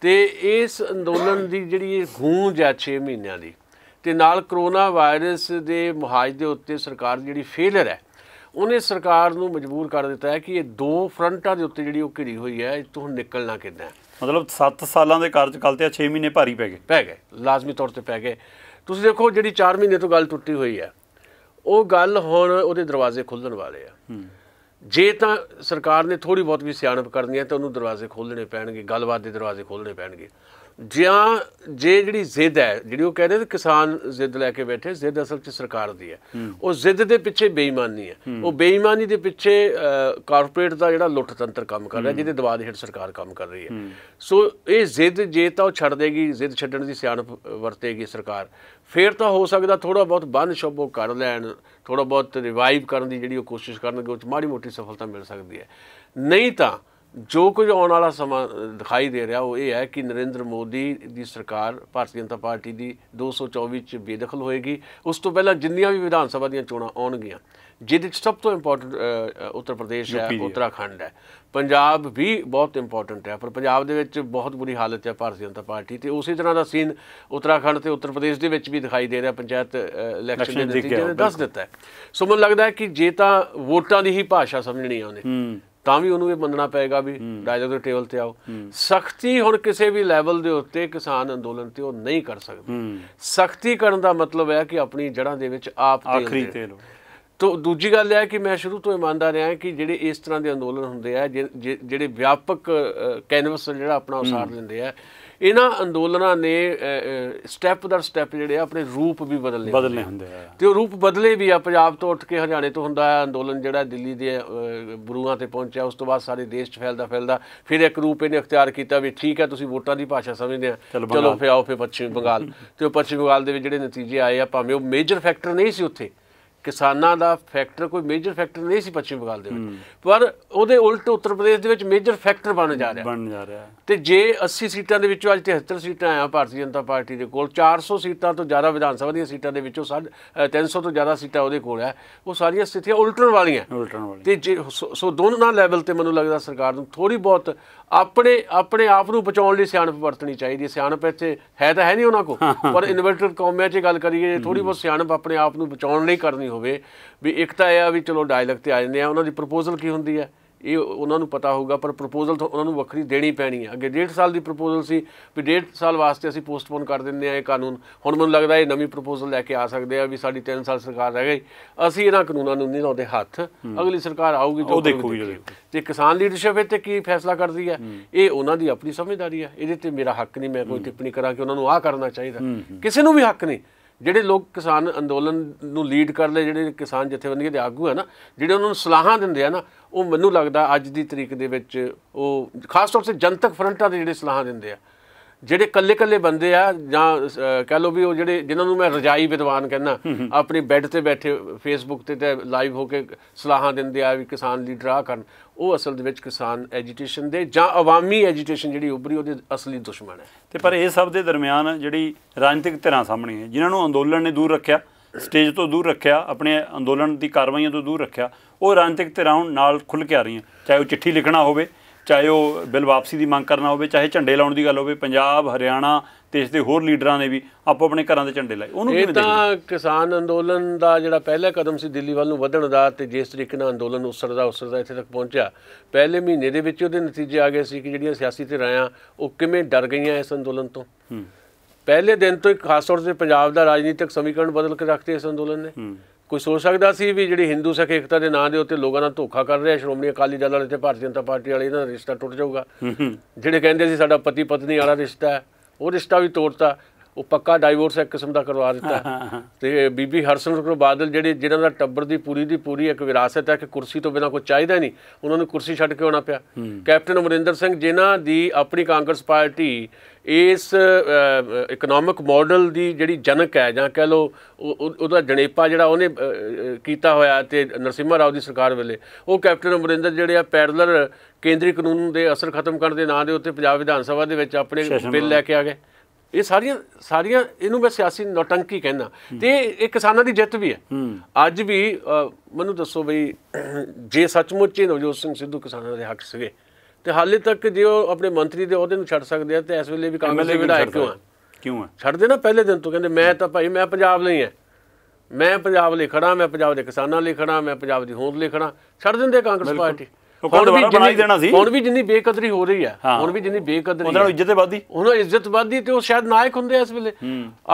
ਤੇ ਇਸ ਅੰਦੋਲਨ ਦੀ ਜਿਹੜੀ ਗੂੰਜ ਆ 6 ਮਹੀਨਿਆਂ ਦੀ ਤੇ ਨਾਲ ਕਰੋਨਾ ਵਾਇਰਸ ਦੇ ਮੁਹਾਜ ਦੇ ਉੱਤੇ ਸਰਕਾਰ ਜਿਹੜੀ ਫੇਲਰ ਹੈ ਉਹਨੇ ਸਰਕਾਰ ਨੂੰ ਮਜਬੂਰ ਕਰ ਦਿੱਤਾ ਹੈ ਕਿ ਇਹ ਦੋ ਫਰੰਟਾਂ ਦੇ ਉੱਤੇ ਜਿਹੜੀ ਉਹ ਘਿਰੀ ਹੋਈ ਹੈ ਤੋਂ ਨਿਕਲਣਾ ਕਿੱਦਾਂ ਮਤਲਬ 7 ਸਾਲਾਂ ਦੇ ਕਾਰਜਕਾਲ ਤੇ 6 ਮਹੀਨੇ ਭਾਰੀ ਪੈ ਗਏ ਪੈ ਗਏ ਲਾਜ਼ਮੀ ਤੌਰ ਤੇ ਪੈ ਗਏ ਤੁਸੀਂ ਦੇਖੋ ਜਿਹੜੀ 4 ਮਹੀਨੇ ਤੋਂ ਗੱਲ ਟੁੱਟੀ ਹੋਈ ਹੈ ਉਹ ਗੱਲ ਹੁਣ ਉਹਦੇ ਦਰਵਾਜ਼ੇ ਖੁੱਲਣ ਵਾਲੇ ਆ ਜੇ ਤਾਂ ਸਰਕਾਰ ਨੇ ਥੋੜੀ ਬਹੁਤ ਵੀ ਸਿਆਣਪ ਕਰਨੀ ਹੈ ਤਾਂ ਉਹਨੂੰ ਦਰਵਾਜ਼ੇ ਖੋਲਣੇ ਪੈਣਗੇ ਗੱਲਬਾਤ ਦੇ ਦਰਵਾਜ਼ੇ ਖੋਲਣੇ ਪੈਣਗੇ ਜਾਂ ਜੇ ਜਿਹੜੀ ਜ਼ਿੱਦ ਹੈ ਜਿਹੜੀ ਉਹ ਕਹਿੰਦੇ ਨੇ ਕਿਸਾਨ ਜ਼ਿੱਦ ਲੈ ਕੇ ਬੈਠੇ ਜ਼ਿੱਦ ਅਸਲ 'ਚ ਸਰਕਾਰ ਦੀ ਹੈ ਉਹ ਜ਼ਿੱਦ ਦੇ ਪਿੱਛੇ ਬੇਈਮਾਨੀ ਹੈ ਉਹ ਬੇਈਮਾਨੀ ਦੇ ਪਿੱਛੇ ਕਾਰਪੋਰੇਟ ਦਾ ਜਿਹੜਾ ਲੁੱਟ ਤੰਤਰ ਕੰਮ ਕਰ ਰਿਹਾ ਜਿਹਦੇ ਦਬਾਅ ਦੇ ਹੇਠ ਸਰਕਾਰ ਕੰਮ ਕਰ ਰਹੀ ਹੈ ਸੋ ਇਹ ਜ਼ਿੱਦ ਜੇ ਤਾਂ ਉਹ ਛੱਡ ਦੇਗੀ ਜ਼ਿੱਦ ਛੱਡਣ ਦੀ ਸਿਆਣਪ ਵਰਤੇਗੀ ਸਰਕਾਰ ਫੇਰ ਤਾਂ ਹੋ ਸਕਦਾ ਥੋੜਾ ਬਹੁਤ ਬੰਨ ਸ਼ਬੋ ਕਰ ਲੈਣ ਥੋੜਾ ਬਹੁਤ ਰਿਵਾਈਵ ਕਰਨ ਦੀ ਜਿਹੜੀ ਉਹ ਕੋਸ਼ਿਸ਼ ਕਰਨਗੇ ਉਹ ਚ ਮਾੜੀ ਮੋਟੀ ਸਫਲਤਾ ਮਿਲ ਸਕਦੀ ਹੈ ਨਹੀਂ ਤਾਂ ਜੋ ਕੁਝ ਆਉਣ ਵਾਲਾ ਸਮਾਂ ਦਿਖਾਈ ਦੇ ਰਿਹਾ ਉਹ ਇਹ ਹੈ ਕਿ ਨਰਿੰਦਰ ਮੋਦੀ ਦੀ ਸਰਕਾਰ ਭਾਰਤੀ ਜਨਤਾ ਪਾਰਟੀ ਦੀ 224 ਚ ਬੇਦਖਲ ਹੋਏਗੀ ਉਸ ਤੋਂ ਪਹਿਲਾਂ ਜਿੰਨੀਆਂ ਵੀ ਵਿਧਾਨ ਸਭਾ ਦੀਆਂ ਚੋਣਾਂ ਆਉਣਗੀਆਂ ਜਿਹਦੇ ਸਭ ਤੋਂ ਇੰਪੋਰਟੈਂਟ ਉੱਤਰ ਪ੍ਰਦੇਸ਼ ਹੈ ਉੱਤਰਾਖੰਡ ਹੈ ਪੰਜਾਬ ਵੀ ਬਹੁਤ ਇੰਪੋਰਟੈਂਟ ਹੈ ਪਰ ਪੰਜਾਬ ਦੇ ਵਿੱਚ ਬਹੁਤ ਬੁਰੀ ਹਾਲਤ ਹੈ ਭਾਰਤੀ ਜਨਤਾ ਪਾਰਟੀ ਤੇ ਉਸੇ ਤਰ੍ਹਾਂ ਦਾ ਸੀਨ ਉੱਤਰਾਖੰਡ ਤੇ ਉੱਤਰ ਪ੍ਰਦੇਸ਼ ਦੇ ਵਿੱਚ ਵੀ ਦਿਖਾਈ ਦੇ ਰਿਹਾ ਪੰਚਾਇਤ ਇਲੈਕਸ਼ਨ ਦੇ ਨਤੀਜੇ ਦੱਸ ਦਿੱਤਾ ਹੈ ਸੋ ਮੈਨੂੰ ਲੱਗਦਾ ਹੈ ਕਿ ਜੇ ਤਾਂ ਵੋਟਾਂ ਦੀ ਹੀ ਭਾਸ਼ਾ ਸਮਝਣੀ ਆ ਉਹਨੇ ਤਾਂ ਵੀ ਉਹਨੂੰ ਇਹ ਮੰਨਣਾ ਪਏਗਾ ਵੀ ਡਾਇਲੋਗ ਦੇ ਟੇਬਲ ਤੇ ਆਓ ਸਖਤੀ ਹੁਣ ਕਿਸੇ ਵੀ ਲੈਵਲ ਦੇ ਉੱਤੇ ਕਿਸਾਨ ਅੰਦੋਲਨ ਤੇ ਉਹ ਨਹੀਂ ਕਰ ਸਕਦੇ ਸਖਤੀ ਕਰਨ ਦਾ ਮਤਲਬ ਹੈ ਕਿ ਆਪਣੀ ਜੜ੍ਹਾਂ ਦੇ ਵਿੱਚ ਆਪ ਆਖਰੀ ਤੇਲ ਤੋ ਦੂਜੀ ਗੱਲ ਇਹ ਹੈ ਕਿ ਮੈਂ ਸ਼ੁਰੂ ਤੋਂ ਇਮਾਨਦਾਰ ਰਿਹਾ ਕਿ ਜਿਹੜੇ ਇਸ ਤਰ੍ਹਾਂ ਦੇ ਅੰਦੋਲਨ ਹੁੰਦੇ ਆ ਜਿਹੜੇ ਵਿਆਪਕ ਕੈਨਵਸ ਜਿਹੜਾ ਆਪਣਾ ਉਸਾਰ ਲੈਂਦੇ ਆ ਇਹਨਾਂ ਅੰਦੋਲਨਾਂ ਨੇ ਸਟੈਪ ਦਰ ਸਟੈਪ ਜਿਹੜੇ ਆਪਣੇ ਰੂਪ ਵੀ ਬਦਲਨੇ ਬਦਲਨੇ ਹੁੰਦੇ ਆ ਤੇ ਉਹ ਰੂਪ ਬਦਲੇ ਵੀ ਆ ਪੰਜਾਬ ਤੋਂ ਉੱਠ ਕੇ ਹਰਿਆਣੇ ਤੋਂ ਹੁੰਦਾ ਹੈ ਅੰਦੋਲਨ ਜਿਹੜਾ ਦਿੱਲੀ ਦੇ ਬਰੂਆਂ ਤੇ ਪਹੁੰਚਿਆ ਉਸ ਤੋਂ ਬਾਅਦ ਸਾਰੇ ਦੇਸ਼ 'ਚ ਫੈਲਦਾ ਫੈਲਦਾ ਫਿਰ ਇੱਕ ਰੂਪ ਇਹਨੇ ਇਖਤਿਆਰ ਕੀਤਾ ਵੀ ਠੀਕ ਹੈ ਤੁਸੀਂ ਵੋਟਾਂ ਦੀ ਭਾਸ਼ਾ ਸਮਝਦੇ ਆ ਚਲੋ ਫਿਰ ਆਓ ਫਿਰ ਪੱਛਮੀ ਬੰਗਾਲ ਤੇ ਉਹ ਪੱਛਮੀ ਬੰਗਾਲ ਦੇ ਵਿੱਚ ਜਿਹੜੇ ਨਤੀਜੇ ਆਏ ਆ ਭਾਵੇਂ ਉਹ ਮੇਜਰ ਫੈਕਟਰ ਨਹੀਂ ਸੀ ਉੱਥੇ ਕਿਸਾਨਾਂ ਦਾ ਫੈਕਟਰ ਕੋਈ ਮੇਜਰ ਫੈਕਟਰ ਨਹੀਂ ਸੀ ਪੱਛਮੀ ਬੰਗਾਲ ਦੇ ਵਿੱਚ ਪਰ ਉਹਦੇ ਉਲਟ ਉੱਤਰ ਪ੍ਰਦੇਸ਼ ਦੇ ਵਿੱਚ ਮੇਜਰ ਫੈਕਟਰ ਬਣ ਜਾ ਰਿਹਾ ਬਣ ਜਾ ਰਿਹਾ ਤੇ ਜੇ 80 ਸੀਟਾਂ ਦੇ ਵਿੱਚੋਂ ਅੱਜ 73 ਸੀਟਾਂ ਆਇਆ ਭਾਰਤੀ ਜਨਤਾ ਪਾਰਟੀ ਦੇ ਕੋਲ 400 ਸੀਟਾਂ ਤੋਂ ਜ਼ਿਆਦਾ ਵਿਧਾਨ ਸਭਾ ਦੀਆਂ ਸੀਟਾਂ ਦੇ ਵਿੱਚੋਂ 300 ਤੋਂ ਜ਼ਿਆਦਾ ਸੀਟਾਂ ਉਹਦੇ ਕੋਲ ਹੈ ਉਹ ਸਾਰੀਆਂ ਸਥਿਤੀਆਂ ਉਲਟਣ ਵਾਲੀਆਂ ਉਲਟਣ ਵਾਲੀਆਂ ਤੇ ਜੇ ਸੋ ਦੋਨਾਂ ਲੈਵਲ ਤੇ ਮੈਨੂੰ ਲੱਗਦਾ ਸਰਕਾਰ ਨੂੰ ਥੋੜੀ ਬਹੁਤ ਆਪਣੇ ਆਪਣੇ ਆਪ ਨੂੰ ਬਚਾਉਣ ਲਈ ਸਿਆਣਪ ਵਰਤਣੀ ਚਾਹੀਦੀ ਹੈ ਸਿਆਣਪ ਇੱਥੇ ਹੈ ਤਾਂ ਹੈ ਨਹੀਂ ਉਹਨਾਂ ਕੋ ਪਰ ਇਨਵਰਟਡ ਕੌਮਿਆਂ 'ਚ ਗੱਲ ਕਰੀਏ ਥੋੜੀ ਬਹੁਤ ਸਿਆਣਪ ਆਪਣੇ ਆਪ ਨੂੰ ਬਚਾਉਣ ਲਈ ਕਰਨੀ ਹੋਵੇ ਵੀ ਇੱਕ ਤਾਂ ਇਹ ਆ ਵੀ ਚਲੋ ਡਾਇਲੌਗ ਤੇ ਆ ਜਾਂਦੇ ਆ ਉਹਨਾਂ ਦੀ ਪ੍ਰਪੋਜ਼ਲ ਕੀ ਹੁੰਦੀ ਹੈ ਇਹ ਉਹਨਾਂ ਨੂੰ ਪਤਾ ਹੋਊਗਾ ਪਰ ਪ੍ਰਪੋਜ਼ਲ ਤਾਂ ਉਹਨਾਂ ਨੂੰ ਵੱਖਰੀ ਦੇਣੀ ਪੈਣੀ ਹੈ ਅੱਗੇ 1.5 ਸਾਲ ਦੀ ਪ੍ਰਪੋਜ਼ਲ ਸੀ ਵੀ 1.5 ਸਾਲ ਵਾਸਤੇ ਅਸੀਂ ਪੋਸਟਪੋਨ ਕਰ ਦਿੰਦੇ ਆ ਇਹ ਕਾਨੂੰਨ ਹੁਣ ਮੈਨੂੰ ਲੱਗਦਾ ਇਹ ਨਵੀਂ ਪ੍ਰਪੋਜ਼ਲ ਲੈ ਕੇ ਆ ਸਕਦੇ ਆ ਵੀ ਸਾਡੀ 3 ਸਾਲ ਸਰਕਾਰ ਰਹਿ ਗਈ ਅਸੀਂ ਇਹਨਾਂ ਕਾਨੂੰਨਾਂ ਨੂੰ ਨਹੀਂ ਲਾਉਂਦੇ ਹੱਥ ਅਗਲੀ ਸਰਕਾਰ ਆਊਗੀ ਜੋ ਦੇਖੂਗੀ ਤੇ ਕਿਸਾਨ ਲੀਡਰਸ਼ਿਪ ਇੱਥੇ ਕੀ ਫੈਸਲਾ ਕਰਦੀ ਹੈ ਇਹ ਉਹਨਾਂ ਦੀ ਆਪਣੀ ਸਮਝਦਾਰੀ ਹੈ ਇਹਦੇ ਤੇ ਮੇਰਾ ਹੱਕ ਨਹੀਂ ਮੈਂ ਕੋਈ ਟਿੱਪਣੀ ਕਰਾਂ ਕਿ ਉਹਨਾਂ ਨੂੰ ਆਹ ਕਰਨਾ ਚਾਹੀਦਾ ਕਿਸੇ ਨੂੰ ਵੀ ਹੱਕ ਨਹੀਂ ਜਿਹੜੇ ਲੋਕ ਕਿਸਾਨ ਅੰਦੋਲਨ ਨੂੰ ਲੀਡ ਕਰਦੇ ਜਿਹੜੇ ਕਿਸਾਨ ਜਥੇਬੰਦੀਆਂ ਦੇ ਆਗੂ ਆ ਨਾ ਜਿਹੜੇ ਉਹਨਾਂ ਨੂੰ ਸਲਾਹਾਂ ਦਿੰਦੇ ਆ ਨਾ ਉਹ ਮੈਨੂੰ ਲੱਗਦਾ ਅੱਜ ਦੀ ਤਰੀਕ ਦੇ ਵਿੱਚ ਉਹ ਖਾਸ ਤੌਰ ਤੇ ਜਨਤਕ ਫਰੰਟਾਂ ਦੇ ਜਿਹੜੇ ਸਲਾਹਾਂ ਦਿੰਦੇ ਆ ਜਿਹੜੇ ਕੱਲੇ ਕੱਲੇ ਬੰਦੇ ਆ ਜਾਂ ਕਹਿ ਲੋ ਵੀ ਉਹ ਜਿਹੜੇ ਜਿਨ੍ਹਾਂ ਨੂੰ ਮੈਂ ਰਜਾਈ ਵਿਦਵਾਨ ਕਹਿੰਦਾ ਆਪਣੀ ਬੈੱਡ ਤੇ ਬੈਠੇ ਫੇਸਬੁੱਕ ਤੇ ਤੇ ਲਾਈਵ ਹੋ ਕੇ ਸਲਾਹਾਂ ਦਿੰਦੇ ਆ ਵੀ ਕਿਸਾਨ ਲੀਡਰ ਆ ਕਰਨ ਉਹ ਅਸਲ ਦੇ ਵਿੱਚ ਕਿਸਾਨ ਐਜੀਟੇਸ਼ਨ ਦੇ ਜਾਂ ਆਵਾਮੀ ਐਜੀਟੇਸ਼ਨ ਜਿਹੜੀ ਉੱਭਰੀ ਉਹਦੇ ਅਸਲੀ ਦੁਸ਼ਮਣ ਹੈ ਤੇ ਪਰ ਇਹ ਸਭ ਦੇ ਦਰਮਿਆਨ ਜਿਹੜੀ ਰਾਜਨੀਤਿਕ ਧਿਰਾਂ ਸਾਹਮਣੇ ਹੈ ਜਿਨ੍ਹਾਂ ਨੂੰ ਅੰਦੋਲਨ ਨੇ ਦੂਰ ਰੱਖਿਆ ਸਟੇਜ ਤੋਂ ਦੂਰ ਰੱਖਿਆ ਆਪਣੇ ਅੰਦੋਲਨ ਦੀ ਕਾਰਵਾਈਆਂ ਤੋਂ ਦੂਰ ਰੱਖਿਆ ਉਹ ਰਾਜਨੀਤਿਕ ਧਿਰਾਂ ਨਾਲ ਖੁੱਲ ਕੇ ਆ ਰਹੀਆਂ ਚਾਹੇ ਉਹ ਚਿੱਠੀ ਲਿਖਣਾ ਹੋਵੇ ਚਾਹੇ ਉਹ ਬਿੱਲ ਵਾਪਸੀ ਦੀ ਮੰਗ ਕਰਨਾ ਹੋਵੇ ਚਾਹੇ ਝੰਡੇ ਲਾਉਣ ਦੀ ਗੱਲ ਹੋਵੇ ਪੰਜਾਬ ਹਰਿਆਣਾ ਤੇ ਇਸ ਦੇ ਹੋਰ ਲੀਡਰਾਂ ਨੇ ਵੀ ਆਪੋ ਆਪਣੇ ਘਰਾਂ ਦੇ ਝੰਡੇ ਲਾਏ ਉਹਨੂੰ ਕਿਵੇਂ ਤਾਂ ਕਿਸਾਨ ਅੰਦੋਲਨ ਦਾ ਜਿਹੜਾ ਪਹਿਲਾ ਕਦਮ ਸੀ ਦਿੱਲੀ ਵੱਲ ਨੂੰ ਵਧਣ ਦਾ ਤੇ ਜਿਸ ਤਰੀਕੇ ਨਾਲ ਅੰਦੋਲਨ ਉਸਰਦਾ ਉਸਰਦਾ ਇੱਥੇ ਤੱਕ ਪਹੁੰਚਿਆ ਪਹਿਲੇ ਮਹੀਨੇ ਦੇ ਵਿੱਚ ਉਹਦੇ ਨਤੀਜੇ ਆ ਗਏ ਸੀ ਕਿ ਜਿਹੜੀਆਂ ਸਿਆਸੀ ਤੇ ਰਾਇਆਂ ਉਹ ਕਿਵੇਂ ਡਰ ਗਈਆਂ ਇਸ ਅੰਦੋਲਨ ਤੋਂ ਪਹਿਲੇ ਦਿਨ ਤੋਂ ਹੀ ਖਾਸ ਤੌਰ ਤੇ ਪੰਜਾਬ ਦਾ ਰਾਜਨੀਤਿਕ ਸਮੀਕਰਨ ਬਦਲ ਕੇ ਰੱਖਤੇ ਇਸ ਅੰਦੋਲਨ ਨੇ ਕੋਈ ਸੋਚ ਸਕਦਾ ਸੀ ਵੀ ਜਿਹੜੀ ਹਿੰਦੂ ਸਿੱਖ ਏਕਤਾ ਦੇ ਨਾਂ ਦੇ ਉੱਤੇ ਲੋਕਾਂ ਨਾਲ ਧੋਖਾ ਕਰ ਰਿਹਾ ਸ਼੍ਰੋਮਣੀ ਅਕਾਲੀ ਦਲ ਵਾਲੇ ਤੇ ਭਾਰਤੀ ਜਨਤਾ ਪਾਰਟੀ ਵਾਲੇ ਇਹਨਾਂ ਦਾ ਰਿਸ਼ਤਾ ਟੁੱਟ ਜਾਊਗਾ ਜਿਹੜੇ ਕਹਿੰਦੇ ਸੀ ਸਾਡਾ ਪਤੀ ਪਤਨੀ ਵਾਲਾ ਰਿਸ਼ਤਾ ਹੈ ਉਹ ਰਿਸ਼ਤਾ ਵੀ ਤੋੜਤਾ ਉਹ ਪੱਕਾ ਡਾਈਵੋਰਸ ਇੱਕ ਕਿਸਮ ਦਾ ਕਰਵਾ ਦਿੱਤਾ ਤੇ ਬੀਬੀ ਹਰਸਿਮਰਤ ਕੌਰ ਬਾਦਲ ਜਿਹੜੇ ਜਿਹਨਾਂ ਦਾ ਟੱਬਰ ਦੀ ਪੂਰੀ ਦੀ ਪੂਰੀ ਇੱਕ ਵਿਰਾਸਤ ਹੈ ਕਿ ਕੁਰਸੀ ਤੋਂ ਬਿਨਾ ਕੋਈ ਚਾਹੀਦਾ ਨਹੀਂ ਉਹਨਾਂ ਨੂੰ ਕੁਰਸੀ ਛੱਡ ਕੇ ਆਉਣਾ ਪਿਆ ਕੈਪਟਨ ਅਮਰਿੰਦਰ ਸਿੰਘ ਜਿਨ੍ਹਾਂ ਦੀ ਆਪਣੀ ਕਾਂਗਰਸ ਪਾਰਟੀ ਇਸ ਇਕਨੋਮਿਕ ਮਾਡਲ ਦੀ ਜਿਹੜੀ ਜਨਕ ਹੈ ਜਾਂ ਕਹਿ ਲੋ ਉਹਦਾ ਜਣੇਪਾ ਜਿਹੜਾ ਉਹਨੇ ਕੀਤਾ ਹੋਇਆ ਤੇ ਨਰਸਿਮਹਾ ਰਾਓ ਦੀ ਸਰਕਾਰ ਵੇਲੇ ਉਹ ਕੈਪਟਨ ਅਮਰਿੰਦਰ ਜਿਹੜੇ ਆ ਪੈਰਲਰ ਕੇਂਦਰੀ ਕਾਨੂੰਨ ਦੇ ਅਸਰ ਖਤਮ ਕਰਨ ਦੇ ਨਾਂ ਦੇ ਉੱਤੇ ਪੰਜਾਬ ਵਿਧਾਨ ਸਭਾ ਦੇ ਵਿੱਚ ਆਪਣੇ ਬਿੱਲ ਲੈ ਕੇ ਆ ਗਏ ਇਹ ਸਾਰੀਆਂ ਸਾਰੀਆਂ ਇਹਨੂੰ ਮੈਂ ਸਿਆਸੀ ਨੌਟੰਕੀ ਕਹਿੰਦਾ ਤੇ ਇਹ ਕਿਸਾਨਾਂ ਦੀ ਜਿੱਤ ਵੀ ਹੈ ਅੱਜ ਵੀ ਮੈਨੂੰ ਦੱਸੋ ਬਈ ਜੇ ਸੱਚਮੁੱਚ ਇਹ ਨਵਜੋਤ ਸਿੰਘ ਸਿੱਧੂ ਕਿਸਾਨਾਂ ਦੇ ਹੱਕ ਸੀਗੇ ਤੇ ਹਾਲੇ ਤੱਕ ਜੇ ਉਹ ਆਪਣੇ ਮੰਤਰੀ ਦੇ ਅਹੁਦੇ ਨੂੰ ਛੱਡ ਸਕਦੇ ਆ ਤੇ ਇਸ ਵੇਲੇ ਵੀ ਕਾਂਗਰਸ ਦੇ ਵਿਧਾਇਕ ਕਿਉਂ ਆ ਕਿਉਂ ਆ ਛੱਡ ਦੇਣਾ ਪਹਿਲੇ ਦਿਨ ਤੋਂ ਕਹਿੰਦੇ ਮੈਂ ਤਾਂ ਭਾਈ ਮੈਂ ਪੰਜਾਬ ਲਈ ਆ ਮੈਂ ਪੰਜਾਬ ਲਈ ਖੜਾ ਮੈਂ ਪੰਜਾਬ ਦੇ ਕਿਸਾਨਾਂ ਲਈ ਖੜਾ ਮੈਂ ਪੰਜਾਬ ਦੀ ਹੋਂਦ ਲਈ ਖੜਾ ਛੱਡ ਦਿੰਦੇ ਕਾਂਗਰਸ ਪਾਰਟੀ ਹੁਣ ਵੀ ਬਣਾ ਹੀ ਦੇਣਾ ਸੀ ਹੁਣ ਵੀ ਜਿੰਨੀ ਬੇਕਦਰੀ ਹੋ ਰਹੀ ਹੈ ਹੁਣ ਵੀ ਜਿੰਨੀ ਬੇਕਦਰੀ ਉਹਨਾਂ ਨੂੰ ਇੱਜ਼ਤ ਵਧਦੀ ਉਹਨਾਂ ਨੂੰ ਇੱਜ਼ਤ ਵਧਦੀ ਤੇ ਉਹ ਸ਼ਾਇਦ ਨਾਇਕ ਹੁੰਦੇ ਇਸ ਵੇਲੇ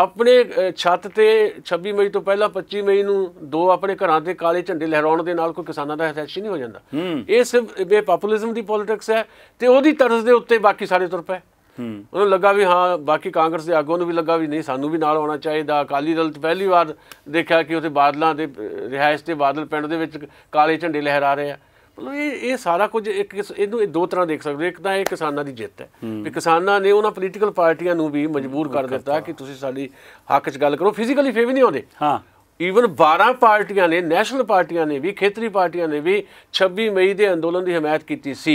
ਆਪਣੇ ਛੱਤ ਤੇ 26 ਮਈ ਤੋਂ ਪਹਿਲਾਂ 25 ਮਈ ਨੂੰ ਦੋ ਆਪਣੇ ਘਰਾਂ ਤੇ ਕਾਲੇ ਝੰਡੇ ਲਹਿਰਾਉਣ ਦੇ ਨਾਲ ਕੋਈ ਕਿਸਾਨਾਂ ਦਾ ਐਕਸ਼ਨ ਨਹੀਂ ਹੋ ਜਾਂਦਾ ਇਹ ਸਿਰਫ ਬੇ ਪਪੂਲਿਜ਼ਮ ਦੀ ਪੋਲਿਟਿਕਸ ਹੈ ਤੇ ਉਹਦੀ ਤਰਜ਼ ਦੇ ਉੱਤੇ ਬਾਕੀ ਸਾਰੇ ਤੁਰ ਪਏ ਉਹਨੂੰ ਲੱਗਾ ਵੀ ਹਾਂ ਬਾਕੀ ਕਾਂਗਰਸ ਦੇ ਆਗੂ ਨੂੰ ਵੀ ਲੱਗਾ ਵੀ ਨਹੀਂ ਸਾਨੂੰ ਵੀ ਨਾਲ ਆਉਣਾ ਚਾਹੀਦਾ ਅਕਾਲੀ ਦਲ ਪਹਿਲੀ ਵਾਰ ਦੇਖਿਆ ਕਿ ਉਹਦੇ ਬਾਦਲਾਂ ਦੇ ਰਿਹਾਇਸ਼ ਤੇ ਬਾਦਲ ਪਿੰਡ ਦੇ ਵਿੱਚ ਕਾਲੇ ਝੰਡੇ ਲਹਿਰਾ ਰਹੇ ਆ ਮਤਲਬ ਇਹ ਇਹ ਸਾਰਾ ਕੁਝ ਇੱਕ ਇਹਨੂੰ ਇਹ ਦੋ ਤਰ੍ਹਾਂ ਦੇਖ ਸਕਦੇ ਇੱਕ ਤਾਂ ਇਹ ਕਿਸਾਨਾਂ ਦੀ ਜਿੱਤ ਹੈ ਕਿ ਕਿਸਾਨਾਂ ਨੇ ਉਹਨਾਂ ਪੋਲੀਟੀਕਲ ਪਾਰਟੀਆਂ ਨੂੰ ਵੀ ਮਜਬੂਰ ਕਰ ਦਿੱਤਾ ਕਿ ਤੁਸੀਂ ਸਾਡੀ ਹੱਕ 'ਚ ਗੱਲ ਕਰੋ ਫਿਜ਼ੀਕਲੀ ਫੇਵ ਨਹੀਂ ਆਉਂਦੇ ਹਾਂ ਈਵਨ 12 ਪਾਰਟੀਆਂ ਨੇ ਨੈਸ਼ਨਲ ਪਾਰਟੀਆਂ ਨੇ ਵੀ ਖੇਤਰੀ ਪਾਰਟੀਆਂ ਨੇ ਵੀ 26 ਮਈ ਦੇ ਅੰਦੋਲਨ ਦੀ ਹਮਾਇਤ ਕੀਤੀ ਸੀ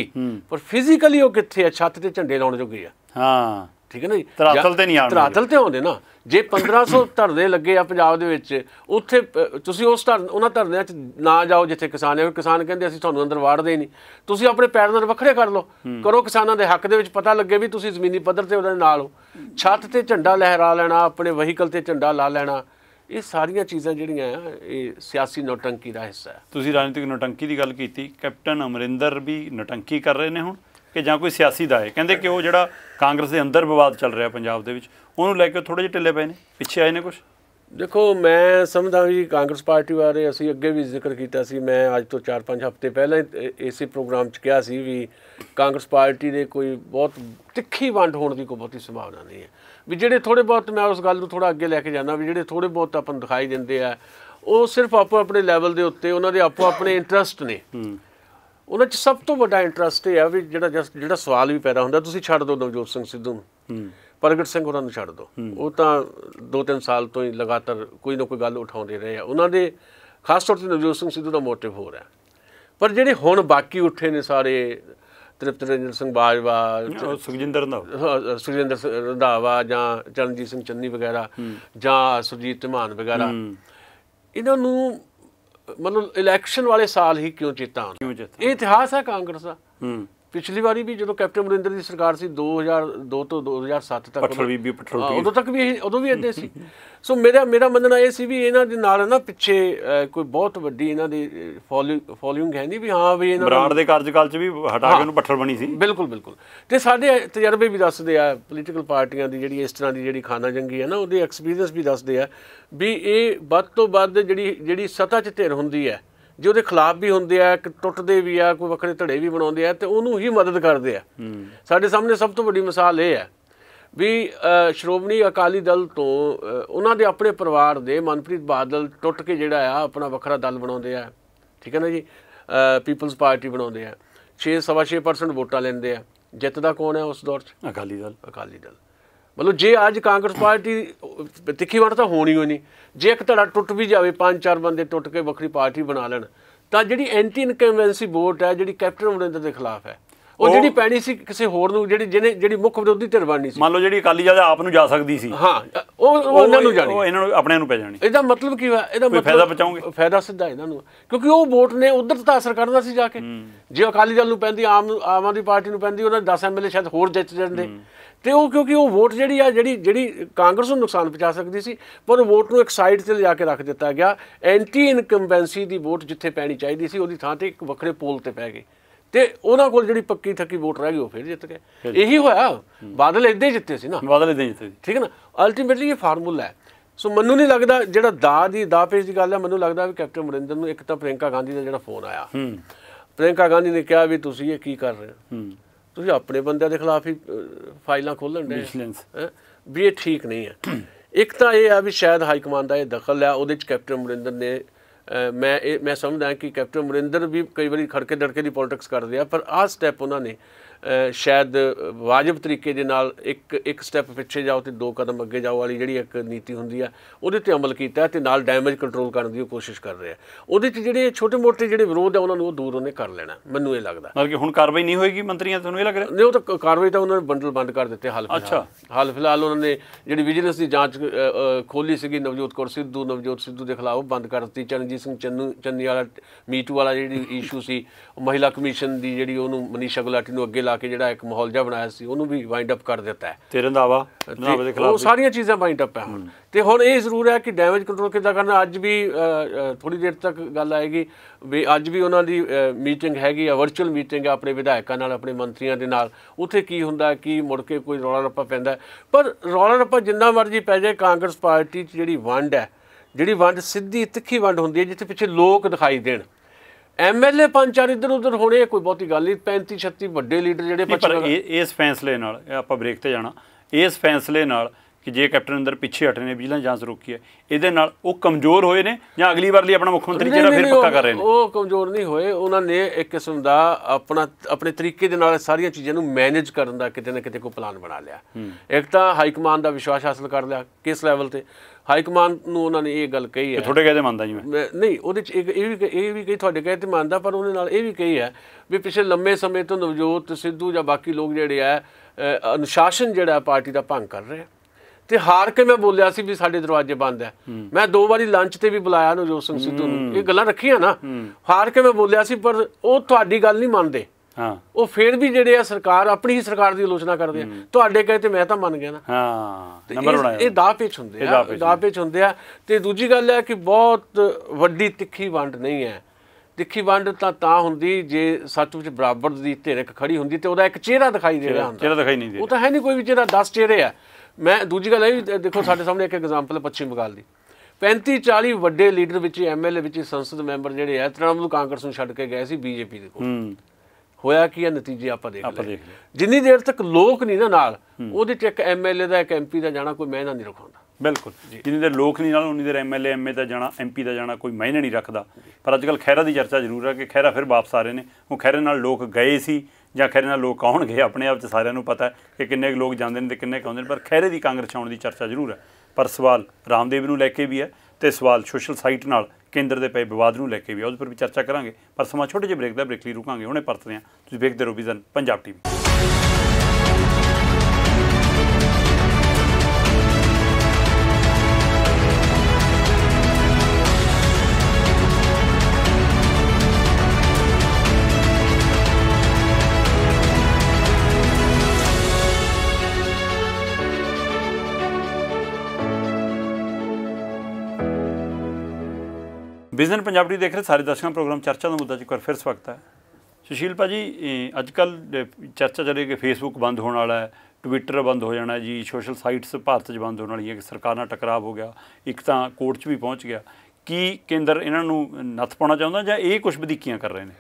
ਪਰ ਫਿਜ਼ੀਕਲੀ ਉਹ ਕਿੱਥੇ ਆ ਛੱਤ ਤੇ ਝੰਡੇ ਲਾਉਣ ਜੋਗੇ ਆ ਹਾਂ ਠੀਕ ਹੈ ਨਾ ਜੀ ਤਰਾਤਲ ਤੇ ਨਹੀਂ ਆਉਂਦੇ ਤਰਾਤਲ ਤੇ ਆਉਂਦੇ ਨਾ ਜੇ 1500 [COUGHS] ਧਰਦੇ ਲੱਗੇ ਆ ਪੰਜਾਬ ਦੇ ਵਿੱਚ ਉੱਥੇ ਤੁਸੀਂ ਉਸ ਧਰ ਉਹਨਾਂ ਧਰਦਿਆਂ 'ਚ ਨਾ ਜਾਓ ਜਿੱਥੇ ਕਿਸਾਨ ਹੈ ਕਿਸਾਨ ਕਹਿੰਦੇ ਅਸੀਂ ਤੁਹਾਨੂੰ ਅੰਦਰ ਵਾੜਦੇ ਨਹੀਂ ਤੁਸੀਂ ਆਪਣੇ ਪੈਰਾਂ ਦੇ ਵੱਖਰੇ ਕਰ ਲਓ ਕਰੋ ਕਿਸਾਨਾਂ ਦੇ ਹੱਕ ਦੇ ਵਿੱਚ ਪਤਾ ਲੱਗੇ ਵੀ ਤੁਸੀਂ ਜ਼ਮੀਨੀ ਪੱਧਰ ਤੇ ਉਹਨਾਂ ਦੇ ਨਾਲ ਹੋ ਛੱਤ ਤੇ ਝੰਡਾ ਲਹਿਰਾ ਲੈਣਾ ਆਪਣੇ ਵਹੀਕਲ ਤੇ ਝੰਡਾ ਲਾ ਲੈਣਾ ਇਹ ਸਾਰੀਆਂ ਚੀਜ਼ਾਂ ਜਿਹੜੀਆਂ ਆ ਇਹ ਸਿਆਸੀ ਨੋਟੰਕੀ ਦਾ ਹਿੱਸਾ ਹੈ ਤੁਸੀਂ ਰਾਜਨੀਤਿਕ ਨੋਟੰਕੀ ਦੀ ਗੱਲ ਕੀਤੀ ਕੈਪਟਨ ਅਮਰਿੰਦਰ ਵੀ ਨੋਟੰਕੀ ਕਰ ਰਹੇ ਨੇ ਹੁਣ ਕਿ ਜਾਂ ਕੋਈ ਸਿਆਸੀ ਦਾ ਹੈ ਕਹਿੰਦੇ ਕਿ ਉਹ ਜਿਹੜਾ ਕਾਂਗਰਸ ਦੇ ਅੰਦਰ ਵਿਵਾਦ ਚੱਲ ਰਿਹਾ ਪੰਜਾਬ ਦੇ ਵਿੱਚ ਉਹਨੂੰ ਲੈ ਕੇ ਥੋੜੇ ਜਿਹੇ ਟਿੱਲੇ ਪਏ ਨੇ ਪਿੱਛੇ ਆਏ ਨੇ ਕੁਝ ਦੇਖੋ ਮੈਂ ਸਮਝਦਾ ਵੀ ਕਾਂਗਰਸ ਪਾਰਟੀ ਬਾਰੇ ਅਸੀਂ ਅੱਗੇ ਵੀ ਜ਼ਿਕਰ ਕੀਤਾ ਸੀ ਮੈਂ ਅੱਜ ਤੋਂ 4-5 ਹਫ਼ਤੇ ਪਹਿਲਾਂ ਇਸੇ ਪ੍ਰੋਗਰਾਮ 'ਚ ਕਿਹਾ ਸੀ ਵੀ ਕਾਂਗਰਸ ਪਾਰਟੀ ਦੇ ਕੋਈ ਬਹੁਤ ਤਿੱਖੀ ਵੰਡ ਹੋਣ ਦੀ ਕੋਈ ਬਹੁਤੀ ਸੰਭਾਵਨਾ ਨਹੀਂ ਹੈ ਵੀ ਜਿਹੜੇ ਥੋੜੇ ਬਹੁਤ ਮੈਂ ਉਸ ਗੱਲ ਨੂੰ ਥੋੜਾ ਅੱਗੇ ਲੈ ਕੇ ਜਾਣਾ ਵੀ ਜਿਹੜੇ ਥੋੜੇ ਬਹੁਤ ਆਪਾਂ ਦਿਖਾਈ ਦਿੰਦੇ ਆ ਉਹ ਸਿਰਫ ਆਪੋ ਆਪਣੇ ਲੈਵਲ ਦੇ ਉੱਤੇ ਉਹਨਾਂ ਦੇ ਆਪੋ ਆਪਣੇ ਇੰਟਰਸਟ ਨੇ ਉਹਨਾਂ 'ਚ ਸਭ ਤੋਂ ਵੱਡਾ ਇੰਟਰਸਟ ਇਹ ਆ ਵੀ ਜਿਹੜਾ ਜਿਹੜਾ ਸਵਾਲ ਵੀ ਪੈਦਾ ਹੁੰਦਾ ਤੁਸੀਂ ਛੱਡ ਦਿਓ ਨਵਜੋਤ ਸਿੰਘ ਸਿੱਧੂ ਨੂੰ ਪ੍ਰਗਟ ਸਿੰਘ ਉਹਨਾਂ ਨੂੰ ਛੱਡ ਦਿਓ ਉਹ ਤਾਂ 2-3 ਸਾਲ ਤੋਂ ਹੀ ਲਗਾਤਾਰ ਕੋਈ ਨਾ ਕੋਈ ਗੱਲ ਉਠਾਉਂਦੇ ਰਹੇ ਆ ਉਹਨਾਂ ਦੇ ਖਾਸ ਤੌਰ ਤੇ ਨਵਜੋਤ ਸਿੰਘ ਸਿੱਧੂ ਦਾ ਮੋਟਿਵ ਹੋ ਰਿਹਾ ਪਰ ਜਿਹੜੇ ਹੁਣ ਬਾਕੀ ਉੱਠੇ ਨੇ ਸਾਰੇ ਤ੍ਰਿਪਤ ਰੰਜਨ ਸਿੰਘ ਬਾਜਵਾ ਸੁਖਜਿੰਦਰ ਰੰਧਾਵਾ ਸੁਖਜਿੰਦਰ ਰੰਧਾਵਾ ਜਾਂ ਚਰਨਜੀਤ ਸਿੰਘ ਚੰਨੀ ਵਗੈਰਾ ਜਾਂ ਸੁਰਜੀਤ ਧਮਾਨ ਵਗੈਰਾ ਇਹਨਾਂ ਨੂੰ ਮਤਲਬ ਇਲੈਕਸ਼ਨ ਵਾਲੇ ਸਾਲ ਹੀ ਕਿਉਂ ਚੇਤਾ ਆਉਂਦਾ ਇਹ ਇਤਿਹਾਸ ਹੈ ਕਾਂਗਰਸ ਦਾ ਪਿਛਲੀ ਵਾਰੀ ਵੀ ਜਦੋਂ ਕੈਪਟਨ ਅਮਰਿੰਦਰ ਦੀ ਸਰਕਾਰ ਸੀ 2002 ਤੋਂ 2007 ਤੱਕ ਪਟਰੋਲ ਵੀ ਪਟਰੋਲ ਉਦੋਂ ਤੱਕ ਵੀ ਉਦੋਂ ਵੀ ਇੱਦਾਂ ਸੀ ਸੋ ਮੇਰਾ ਮੇਰਾ ਮੰਨਣਾ ਇਹ ਸੀ ਵੀ ਇਹਨਾਂ ਦੇ ਨਾਲ ਨਾ ਪਿੱਛੇ ਕੋਈ ਬਹੁਤ ਵੱਡੀ ਇਹਨਾਂ ਦੀ ਫੋਲੋਇੰਗ ਹੈ ਨਹੀਂ ਵੀ ਹਾਂ ਵੀ ਇਹਨਾਂ ਬਰਾੜ ਦੇ ਕਾਰਜਕਾਲ 'ਚ ਵੀ ਹਟਾ ਕੇ ਉਹਨੂੰ ਪਟਰੋਲ ਬਣੀ ਸੀ ਬਿਲਕੁਲ ਬਿਲਕੁਲ ਤੇ ਸਾਡੇ ਤਜਰਬੇ ਵੀ ਦੱਸਦੇ ਆ ਪੋਲੀਟੀਕਲ ਪਾਰਟੀਆਂ ਦੀ ਜਿਹੜੀ ਇਸ ਤਰ੍ਹਾਂ ਦੀ ਜਿਹੜੀ ਖਾਨਾ ਜੰਗੀ ਹੈ ਨਾ ਉਹਦੇ ਐਕਸਪੀਰੀਅੰਸ ਵੀ ਦੱਸਦੇ ਆ ਵੀ ਇਹ ਵੱਧ ਤੋਂ ਵੱਧ ਜਿਹੜੀ ਜਿਹੜੀ ਸਤਾ 'ਚ ਧਿਰ ਹੁੰਦੀ ਹੈ ਜੇ ਉਹਦੇ ਖਿਲਾਫ ਵੀ ਹੁੰਦੇ ਆ ਕਿ ਟੁੱਟਦੇ ਵੀ ਆ ਕੋਈ ਵੱਖਰੇ ਧੜੇ ਵੀ ਬਣਾਉਂਦੇ ਆ ਤੇ ਉਹਨੂੰ ਹੀ ਮਦਦ ਕਰਦੇ ਆ ਸਾਡੇ ਸਾਹਮਣੇ ਸਭ ਤੋਂ ਵੱਡੀ ਮਿਸਾਲ ਇਹ ਹੈ ਵੀ ਸ਼੍ਰੋਮਣੀ ਅਕਾਲੀ ਦਲ ਤੋਂ ਉਹਨਾਂ ਦੇ ਆਪਣੇ ਪਰਿਵਾਰ ਦੇ ਮਨਪ੍ਰੀਤ ਬਾਦਲ ਟੁੱਟ ਕੇ ਜਿਹੜਾ ਆ ਆਪਣਾ ਵੱਖਰਾ ਦਲ ਬਣਾਉਂਦੇ ਆ ਠੀਕ ਹੈ ਨਾ ਜੀ ਪੀਪਲਸ ਪਾਰਟੀ ਬਣਾਉਂਦੇ ਆ 6 6.5% ਵੋਟਾਂ ਲੈਂਦੇ ਆ ਜਿੱਤਦਾ ਕੌਣ ਹੈ ਉਸ ਦੌਰ 'ਚ ਅਕਾਲੀ ਦਲ ਅਕਾਲੀ ਦਲ ਮਤਲਬ ਜੇ ਅੱਜ ਕਾਂਗਰਸ ਪਾਰਟੀ ਤਿੱਖੀ ਵੜ ਤਾਂ ਹੋਣੀ ਹੋਣੀ ਨਹੀਂ ਜੇ ਇੱਕ ਧੜਾ ਟੁੱਟ ਵੀ ਜਾਵੇ ਪੰਜ ਚਾਰ ਬੰਦੇ ਟੁੱਟ ਕੇ ਵੱਖਰੀ ਪਾਰਟੀ ਬਣਾ ਲੈਣ ਤਾਂ ਜਿਹੜੀ ਐਂਟੀ ਇਨਕਨਵੈਂਸੀ ਵੋਟ ਹੈ ਜਿਹੜੀ ਕੈਪਟਨ ਅਮਰਿੰਦਰ ਦੇ ਖਿਲਾਫ ਹੈ ਉਹ ਜਿਹੜੀ ਪੈਣੀ ਸੀ ਕਿਸੇ ਹੋਰ ਨੂੰ ਜਿਹੜੀ ਜਿਹਨੇ ਜਿਹੜੀ ਮੁੱਖ ਵਿਰੋਧੀ ਧਿਰ ਬਣਨੀ ਸੀ ਮੰਨ ਲਓ ਜਿਹੜੀ ਅਕਾਲੀ ਜਦ ਆਪ ਨੂੰ ਜਾ ਸਕਦੀ ਸੀ ਹਾਂ ਉਹ ਉਹਨਾਂ ਨੂੰ ਜਾਣੀ ਉਹ ਇਹਨਾਂ ਨੂੰ ਆਪਣੇ ਨੂੰ ਪੈ ਜਾਣੀ ਇਹਦਾ ਮਤਲਬ ਕੀ ਹੋਇਆ ਇਹਦਾ ਮਤਲਬ ਫਾਇਦਾ ਪਹੁੰਚਾਉਂਗੇ ਫਾਇਦਾ ਸਿੱਧਾ ਇਹਨਾਂ ਨੂੰ ਕਿਉਂਕਿ ਉਹ ਵੋਟ ਨੇ ਉਧਰ ਤਾਂ ਅਸਰ ਕਰਦਾ ਸੀ ਜਾ ਕੇ ਜੇ ਅਕਾਲੀ ਦਲ ਨੂੰ ਪੈਂਦੀ ਆਮ ਆਮ ਆਦਮੀ ਪਾਰਟੀ ਨੂੰ ਪੈਂਦੀ ਉਹਨਾਂ ਦੇ 10 ਐਮਐਲਏ ਸ਼ਾਇਦ ਹੋਰ ਜਿੱਤ ਜਾਂਦੇ ਤੇ ਉਹ ਕਿਉਂਕਿ ਉਹ ਵੋਟ ਜਿਹੜੀ ਆ ਜਿਹੜੀ ਜਿਹੜੀ ਕਾਂਗਰਸ ਨੂੰ ਨੁਕਸਾਨ ਪਹੁੰਚਾ ਸਕਦੀ ਸੀ ਪਰ ਵੋਟ ਨੂੰ ਇੱਕ ਸਾਈਡ ਤੇ ਲਿਜਾ ਕੇ ਰੱਖ ਦਿੱਤਾ ਗਿਆ ਐਂਟੀ ਇਨਕੰਬੈਂਸੀ ਦੀ ਵੋਟ ਜਿੱਥੇ ਪੈਣੀ ਚਾਹੀਦੀ ਸੀ ਉਹਦੀ ਥਾਂ ਤੇ ਇੱਕ ਵੱਖਰੇ ਪੋਲ ਤੇ ਪੈ ਗਈ ਤੇ ਉਹਨਾਂ ਕੋਲ ਜਿਹੜੀ ਪੱਕੀ ਥੱਕੀ ਵੋਟ ਰਹਿ ਗਈ ਉਹ ਫਿਰ ਜਿੱਤ ਗਏ ਇਹੀ ਹੋਇਆ ਬਾਦਲ ਇਦਾਂ ਹੀ ਜਿੱਤੇ ਸੀ ਨਾ ਬਾਦਲ ਇਦਾਂ ਹੀ ਜਿੱਤੇ ਸੀ ਠੀਕ ਹੈ ਨਾ ਅਲਟੀਮੇਟਲੀ ਇਹ ਫਾਰਮੂਲਾ ਹੈ ਸੋ ਮੈਨੂੰ ਨਹੀਂ ਲੱਗਦਾ ਜਿਹੜਾ ਦਾ ਦੀ ਦਾ ਦੀ ਗੱਲ ਹੈ ਮੈਨੂੰ ਲੱਗਦਾ ਵੀ ਕੈਪਟਨ ਮਰਿੰਦਰ ਨੂੰ ਇੱਕ ਤਾਂ ਪ੍ਰਿੰਕਾ ਗਾਂਧੀ ਦਾ ਜਿਹੜਾ ਫੋਨ ਆਇਆ ਹੂੰ ਪ੍ਰਿੰਕਾ ਗਾਂਧੀ ਨੇ ਕਿਹਾ ਵੀ ਤੁਸੀਂ ਇਹ ਕੀ ਕਰ ਰਹੇ ਹੋ ਹੂੰ ਤੁਸੀਂ ਆਪਣੇ ਬੰਦਿਆਂ ਦੇ ਖਿਲਾਫ ਹੀ ਫਾਈਲਾਂ ਖੋਲਣ ਦੇ ਵਿਜੀਲੈਂਸ ਵੀ ਇਹ ਠੀਕ ਨਹੀਂ ਹੈ ਇੱਕ ਤਾਂ ਇਹ ਆ ਵੀ ਸ਼ਾਇਦ ਹਾਈ ਕਮਾਂਡ ਦਾ ਇਹ ਦਖਲ ਹੈ ਉਹਦੇ ਚ ਕੈਪਟਨ ਅਮਰਿੰਦਰ ਨੇ ਮੈਂ ਇਹ ਮੈਂ ਸਮਝਦਾ ਕਿ ਕੈਪਟਨ ਅਮਰਿੰਦਰ ਵੀ ਕਈ ਵਾਰੀ ਖੜਕੇ ਡੜਕੇ ਦੀ ਪੋਲਿਟਿਕਸ ਕਰਦੇ ਆ ਪਰ ਆਹ ਸਟੈਪ ਉਹਨਾਂ ਨੇ ਸ਼ਾਇਦ ਵਾਜਬ ਤਰੀਕੇ ਦੇ ਨਾਲ ਇੱਕ ਇੱਕ ਸਟੈਪ ਪਿੱਛੇ ਜਾਓ ਤੇ ਦੋ ਕਦਮ ਅੱਗੇ ਜਾਓ ਵਾਲੀ ਜਿਹੜੀ ਇੱਕ ਨੀਤੀ ਹੁੰਦੀ ਆ ਉਹਦੇ ਤੇ ਅਮਲ ਕੀਤਾ ਤੇ ਨਾਲ ਡੈਮੇਜ ਕੰਟਰੋਲ ਕਰਨ ਦੀ ਕੋਸ਼ਿਸ਼ ਕਰ ਰਿਹਾ ਉਹਦੇ 'ਚ ਜਿਹੜੇ ਛੋਟੇ-ਮੋਟੇ ਜਿਹੜੇ ਵਿਰੋਧ ਆ ਉਹਨਾਂ ਨੂੰ ਉਹ ਦੂਰ ਉਹਨੇ ਕਰ ਲੈਣਾ ਮੈਨੂੰ ਇਹ ਲੱਗਦਾ ਕਿ ਹੁਣ ਕਾਰਵਾਈ ਨਹੀਂ ਹੋਏਗੀ ਮੰਤਰੀਆਂ ਤੁਹਾਨੂੰ ਇਹ ਲੱਗ ਰਿਹਾ ਨਹੀਂ ਉਹ ਤਾਂ ਕਾਰਵਾਈ ਤਾਂ ਉਹਨਾਂ ਨੇ ਬੰਡਲ ਬੰਦ ਕਰ ਦਿੱਤੇ ਹਾਲ ਫਿਲਹਾਲ ਅੱਛਾ ਹਾਲ ਫਿਲਹਾਲ ਉਹਨਾਂ ਨੇ ਜਿਹੜੀ ਵਿਜੀਲੈਂਸ ਦੀ ਜਾਂਚ ਖੋਲੀ ਸੀਗੀ ਨਵਜੋਤ ਕੌਰ ਸਿੱਧੂ ਨਵਜੋਤ ਸਿੱਧੂ ਦੇ ਖਿਲਾਫ ਬੰਦ ਕਰ ਦਿੱਤੀ ਚਰਨਜੀਤ ਸਿੰਘ ਚੰਨੂ ਚੰਨੀ ਵਾਲਾ ਮੀਟੂ ਵਾਲਾ ਜਿਹੜੀ ਇਸ਼ੂ ਸੀ ਮਹਿਲਾ ਕਮਿਸ਼ਨ ਦੀ ਜਿਹੜੀ ਉਹਨੂੰ ਮਨੀਸ਼ਾ ਗੁਲਾਟੀ ਨੂੰ ਅੱਗੇ ਲਾ ਕੇ ਜਿਹੜਾ ਇੱਕ ਮਾਹੌਲ ਜਿਹਾ ਬਣਾਇਆ ਸੀ ਉਹਨੂੰ ਵੀ ਵਾਈਂਡ ਅਪ ਕਰ ਦਿੱਤਾ ਹੈ ਤੇ ਰੰਦਾਵਾ ਰੰਦਾਵਾ ਦੇ ਖਿਲਾਫ ਉਹ ਸਾਰੀਆਂ ਚੀਜ਼ਾਂ ਵਾਈਂਡ ਅਪ ਹੈ ਹੁਣ ਤੇ ਹੁਣ ਇਹ ਜ਼ਰੂਰ ਹੈ ਕਿ ਡੈਮੇਜ ਕੰਟਰੋਲ ਕਿੱਦਾਂ ਕਰਨਾ ਅੱਜ ਵੀ ਥੋੜੀ ਦੇਰ ਤੱਕ ਗੱਲ ਆਏਗੀ ਵੀ ਅੱਜ ਵੀ ਉਹਨਾਂ ਦੀ ਮੀਟਿੰਗ ਹੈਗੀ ਆ ਵਰਚੁਅਲ ਮੀਟਿੰਗ ਹੈ ਆਪਣੇ ਵਿਧਾਇਕਾਂ ਨਾਲ ਆਪਣੇ ਮੰਤਰੀਆਂ ਦੇ ਨਾਲ ਉੱਥੇ ਕੀ ਹੁੰਦਾ ਕੀ ਮੁੜ ਕੇ ਕੋਈ ਰੌਲਾ ਰੱਪਾ ਪੈਂਦਾ ਪਰ ਰੌਲਾ ਰੱਪਾ ਜਿੰਨਾ ਮਰਜ਼ੀ ਪੈ ਜਾਏ ਕਾਂਗਰਸ ਪਾਰਟੀ 'ਚ ਜਿਹੜੀ ਵੰਡ ਹੈ ਜਿਹੜੀ ਵੰਡ ਸਿੱਧੀ ਤਿੱਖੀ ਵੰਡ ਹੁੰਦੀ ਹੈ ਜਿੱਥੇ ਪਿੱਛੇ ਲੋਕ ਦਿਖਾਈ ਦੇਣ ਐਮਐਲਏ ਪੰਜ ਚਾਰ ਇੱਧਰ ਉੱਧਰ ਹੋਣੇ ਕੋਈ ਬਹੁਤੀ ਗੱਲ ਨਹੀਂ 35 36 ਵੱਡੇ ਲੀਡਰ ਜਿਹੜੇ ਪਰ ਇਸ ਫੈਸਲੇ ਨਾਲ ਆਪਾਂ ਬ੍ਰੇਕ ਤੇ ਜਾਣਾ ਇਸ ਫੈਸਲੇ ਨਾਲ ਕਿ ਜੇ ਕੈਪਟਨ ਅੰਦਰ ਪਿੱਛੇ ਹਟਨੇ ਨੇ ਵਿਜੀਲੈਂਸ ਜਾਂਚ ਰੋਕੀ ਹੈ ਇਹਦੇ ਨਾਲ ਉਹ ਕਮਜ਼ੋਰ ਹੋਏ ਨੇ ਜਾਂ ਅਗਲੀ ਵਾਰ ਲਈ ਆਪਣਾ ਮੁੱਖ ਮੰਤਰੀ ਜਿਹੜਾ ਫਿਰ ਪੱਕਾ ਕਰ ਰਹੇ ਨੇ ਉਹ ਕਮਜ਼ੋਰ ਨਹੀਂ ਹੋਏ ਉਹਨਾਂ ਨੇ ਇੱਕ ਕਿਸਮ ਦਾ ਆਪਣਾ ਆਪਣੇ ਤਰੀਕੇ ਦੇ ਨਾਲ ਸਾਰੀਆਂ ਚੀਜ਼ਾਂ ਨੂੰ ਮੈਨੇਜ ਕਰਨ ਦਾ ਕਿਤੇ ਨਾ ਕਿਤੇ ਕੋਈ ਪਲਾਨ ਬਣਾ ਲਿਆ ਇੱਕ ਤਾਂ ਹਾਈ ਕਮਾਂਡ ਦਾ ਵਿਸ਼ਵਾਸ ਹਾਸਲ ਕਰ ਲਿਆ ਕਿਸ ਲੈਵਲ ਤੇ ਹਾਈ ਕਮਾਂਡ ਨੂੰ ਉਹਨਾਂ ਨੇ ਇਹ ਗੱਲ ਕਹੀ ਹੈ ਤੁਹਾਡੇ ਕਹਦੇ ਮੰਨਦਾ ਜੀ ਮੈਂ ਨਹੀਂ ਉਹਦੇ ਚ ਇਹ ਵੀ ਇਹ ਵੀ ਕਹੀ ਤੁਹਾਡੇ ਕਹੇ ਤੇ ਮੰਨਦਾ ਪਰ ਉਹਨੇ ਨਾਲ ਇਹ ਵੀ ਕਹੀ ਹੈ ਵੀ ਪਿਛਲੇ ਲੰਮੇ ਸਮੇਂ ਤੋਂ ਨਵਜੋਤ ਸਿੱਧੂ ਜਾਂ ਬਾਕੀ ਲੋਕ ਜਿਹੜੇ ਆ ਅਨੁਸ਼ਾਸਨ ਜਿਹੜਾ ਪਾਰਟੀ ਦਾ ਭੰਗ ਕਰ ਰਹੇ ਆ ਤੇ ਹਾਰ ਕੇ ਮੈਂ ਬੋਲਿਆ ਸੀ ਵੀ ਸਾਡੇ ਦਰਵਾਜ਼ੇ ਬੰਦ ਐ ਮੈਂ ਦੋ ਵਾਰੀ ਲੰਚ ਤੇ ਵੀ ਬੁਲਾਇਆ ਨਵਜੋਤ ਸਿੰਘ ਸਿੱਧੂ ਨੂੰ ਇਹ ਗੱਲਾਂ ਰੱਖੀਆਂ ਨਾ ਹਾਰ ਕੇ ਮੈਂ ਬੋਲਿਆ ਸੀ ਪਰ ਉਹ ਤੁਹਾਡੀ ਗੱਲ ਨਹੀਂ ਮੰਨਦੇ ਹਾਂ ਉਹ ਫੇਰ ਵੀ ਜਿਹੜੇ ਆ ਸਰਕਾਰ ਆਪਣੀ ਹੀ ਸਰਕਾਰ ਦੀ ਆਲੋਚਨਾ ਕਰਦੇ ਆ ਤੁਹਾਡੇ ਕਹੇ ਤੇ ਮੈਂ ਤਾਂ ਮੰਨ ਗਿਆ ਨਾ ਹਾਂ ਨੰਬਰ ਬਣਾਇਆ ਇਹ ਪੇਚ ਹੁੰਦੇ ਆ ਪੇਚ ਹੁੰਦੇ ਆ ਤੇ ਦੂਜੀ ਗੱਲ ਹੈ ਕਿ ਬਹੁਤ ਵੱਡੀ ਤਿੱਖੀ ਵੰਡ ਨਹੀਂ ਹੈ ਤਿੱਖੀ ਵੰਡ ਤਾਂ ਤਾਂ ਹੁੰਦੀ ਜੇ ਸੱਚ ਵਿੱਚ ਬਰਾਬਰ ਦੀ ਧਿਰਕ ਖੜੀ ਹੁੰਦੀ ਤੇ ਉਹਦਾ ਇੱਕ ਚਿਹਰਾ ਦਿਖਾਈ ਦੇ ਰਿਹਾ ਹੁੰਦਾ ਚਿਹਰਾ ਦਿਖਾਈ ਨਹੀਂ ਦੇ ਉਹ ਤਾਂ ਹੈ ਨਹੀਂ ਕੋਈ ਵੀ ਜਿਹੜਾ 10 ਚਿਹਰੇ ਆ ਮੈਂ ਦੂਜੀ ਗੱਲ ਇਹ ਦੇਖੋ ਸਾਡੇ ਸਾਹਮਣੇ ਇੱਕ ਐਗਜ਼ਾਮਪਲ ਹੈ ਪੱਛਮੀ ਬੰਗਾਲ ਦੀ 35 40 ਵੱਡੇ ਲੀਡਰ ਵਿੱਚ ਐਮਐਲਏ ਵਿੱਚ ਸੰਸਦ ਮੈਂਬਰ ਜਿਹੜੇ ਆ ਤ੍ਰਿਣਮੂਲ ਕਾਂਗਰਸ ਨੂੰ ਛੱਡ ਕੇ ਗਏ ਸੀ ਬੀਜੇਪੀ ਦੇ ਕੋਲ ਹੂੰ ਹੋਇਆ ਕੀ ਹੈ ਨਤੀਜੇ ਆਪਾਂ ਦੇਖ ਲਏ ਜਿੰਨੀ ਦੇਰ ਤੱਕ ਲੋਕ ਨਹੀਂ ਨਾ ਨਾਲ ਉਹਦੇ ਚ ਇੱਕ ਐਮਐਲਏ ਦਾ ਇੱਕ ਐਮਪੀ ਦਾ ਜਾਣਾ ਕੋਈ ਮਾਇਨਾ ਨਹੀਂ ਰੱਖਦਾ ਬਿਲਕੁਲ ਜਿੰਨੀ ਦੇਰ ਲੋਕ ਨਹੀਂ ਨਾਲ ਉਨੀ ਦੇਰ ਐਮਐਲਏ ਐਮਏ ਦਾ ਜਾਣਾ ਐਮਪੀ ਦਾ ਜਾਣਾ ਕੋਈ ਮਾਇਨਾ ਨਹੀਂ ਰੱਖਦਾ ਪਰ ਅੱਜ ਕੱਲ ਖੈਰਾ ਦੀ ਚਰਚਾ ਜ਼ਰੂਰ ਹੈ ਕਿ ਖੈਰਾ ਫਿਰ ਵਾਪਸ ਆ ਰਹੇ ਨੇ ਉਹ ਖੈਰੇ ਨਾਲ ਲੋਕ ਗਏ ਸੀ ਜਾਂ ਖੈਰੇ ਨਾਲ ਲੋਕ ਆਉਣਗੇ ਆਪਣੇ ਆਪ 'ਚ ਸਾਰਿਆਂ ਨੂੰ ਪਤਾ ਹੈ ਕਿ ਕਿੰਨੇ ਲੋਕ ਜਾਂਦੇ ਨੇ ਤੇ ਕਿੰਨੇ ਆਉਂਦੇ ਨੇ ਪਰ ਖੈਰੇ ਦੀ ਕਾਂਗਰਸ ਆਉਣ ਦੀ ਚਰਚਾ ਜ਼ਰੂਰ ਹੈ ਪਰ ਸਵਾਲ ਰਾਮਦੇਵ ਨੂੰ ਲੈ ਕੇ ਵੀ ਹੈ ਤੇ ਸਵਾਲ ਸੋਸ਼ਲ ਸਾਈਟ ਨਾਲ ਕੇਂਦਰ ਦੇ ਪਏ ਵਿਵਾਦ ਨੂੰ ਲੈ ਕੇ ਵੀ ਉਸ ਪਰ ਵੀ ਚਰਚਾ ਕਰਾਂਗੇ ਪਰ ਸਮਾਂ ਛੋਟੇ ਜਿਹੇ ਬ੍ਰੇਕ ਦਾ ਬ੍ਰੇਕ ਲਈ ਰੁਕਾਂਗੇ ਹੁਣੇ ਪਰਤਦੇ ਹਾਂ ਤੁਸੀਂ ਵੇਖਦੇ ਰਹੋ vision Punjab TV business Punjabi ਦੇਖ ਰਹੇ ਸਾਰੇ ਦਰਸ਼ਕਾਂ ਪ੍ਰੋਗਰਾਮ ਚਰਚਾ ਦਾ ਮੁੱਦਾ ਜੀ ਇੱਕ ਫਿਰ ਸਵਾਗਤ ਹੈ ਸੁਸ਼ੀਲ ਭਾਜੀ ਅੱਜ ਕੱਲ ਚਰਚਾ ਚੱਲ ਰਹੀ ਹੈ ਕਿ ਫੇਸਬੁੱਕ ਬੰਦ ਹੋਣ ਵਾਲਾ ਹੈ ਟਵਿੱਟਰ ਬੰਦ ਹੋ ਜਾਣਾ ਜੀ ਸੋਸ਼ਲ ਸਾਈਟਸ ਭਾਰਤ 'ਚ ਬੰਦ ਹੋਣ ਵਾਲੀਆਂ ਹੈ ਕਿ ਸਰਕਾਰ ਨਾਲ ਟਕਰਾਅ ਹੋ ਗਿਆ ਇੱਕ ਤਾਂ ਕੋਰਟ 'ਚ ਵੀ ਪਹੁੰਚ ਗਿਆ ਕੀ ਕੇਂਦਰ ਇਹਨਾਂ ਨੂੰ ਨੱਥ ਪਾਉਣਾ ਚਾਹੁੰਦਾ ਜਾਂ ਇਹ ਕੁਝ ਬਦੀਕੀਆਂ ਕਰ ਰਹੇ ਨੇ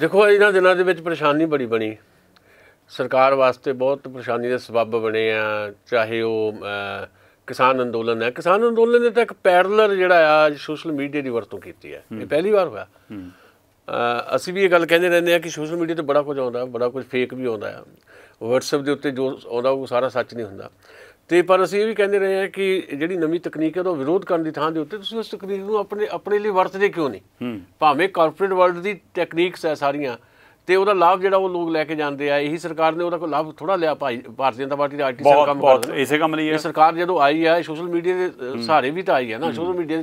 ਦੇਖੋ ਇਹਨਾਂ ਦਿਨਾਂ ਦੇ ਵਿੱਚ ਪਰੇਸ਼ਾਨੀ ਬੜੀ ਬਣੀ ਸਰਕਾਰ ਵਾਸਤੇ ਬਹੁਤ ਪਰੇਸ਼ਾਨੀ ਦੇ ਸਬਬ ਬਣੇ ਆ ਚਾਹੇ ਉਹ ਕਿਸਾਨ ਅੰਦੋਲਨ ਹੈ ਕਿਸਾਨ ਅੰਦੋਲਨ ਨੇ ਤਾਂ ਇੱਕ ਪੈਰਲਰ ਜਿਹੜਾ ਆ ਸੋਸ਼ਲ ਮੀਡੀਆ ਦੀ ਵਰਤੋਂ ਕੀਤੀ ਹੈ ਇਹ ਪਹਿਲੀ ਵਾਰ ਹੋਇਆ ਅਸੀਂ ਵੀ ਇਹ ਗੱਲ ਕਹਿੰਦੇ ਰਹਿੰਦੇ ਆ ਕਿ ਸੋਸ਼ਲ ਮੀਡੀਆ ਤੇ ਬੜਾ ਕੁਝ ਆਉਂਦਾ ਬੜਾ ਕੁਝ ਫੇਕ ਵੀ ਆਉਂਦਾ ਹੈ WhatsApp ਦੇ ਉੱਤੇ ਜੋ ਆਉਂਦਾ ਉਹ ਸਾਰਾ ਸੱਚ ਨਹੀਂ ਹੁੰਦਾ ਤੇ ਪਰ ਅਸੀਂ ਇਹ ਵੀ ਕਹਿੰਦੇ ਰਹੇ ਆ ਕਿ ਜਿਹੜੀ ਨਵੀਂ ਤਕਨੀਕ ਹੈ ਉਹ ਵਿਰੋਧ ਕਰਨ ਦੀ ਥਾਂ ਦੇ ਉੱਤੇ ਤੁਸੀਂ ਉਸ ਤਕਨੀਕ ਨੂੰ ਆਪਣੇ ਆਪਣੇ ਲਈ ਵਰਤਦੇ ਕਿਉਂ ਨਹੀਂ ਭਾਵੇਂ ਕਾਰਪੋਰੇਟ ਵਰਲਡ ਦੀ ਟੈਕਨੀਕਸ ਹੈ ਸਾਰੀਆਂ ਤੇ ਉਹਦਾ ਲਾਭ ਜਿਹੜਾ ਉਹ ਲੋਕ ਲੈ ਕੇ ਜਾਂਦੇ ਆ ਇਹੀ ਸਰਕਾਰ ਨੇ ਉਹਦਾ ਕੋਈ ਲਾਭ ਥੋੜਾ ਲਿਆ ਭਾਈ ਭਾਰਤੀ ਜਨਤਾ ਪਾਰਟੀ ਦਾ ਆਰਟੀਸੀ ਕੰਮ ਕਰਦਾ ਇਸੇ ਕੰਮ ਲਈ ਹੈ ਸਰਕਾਰ ਜਦੋਂ ਆਈ ਹੈ ਸੋਸ਼ਲ ਮੀਡੀਆ ਦੇ ਸਹਾਰੇ ਵੀ ਤਾਂ ਆਈ ਹੈ ਨਾ ਸੋਸ਼ਲ ਮੀਡੀਆ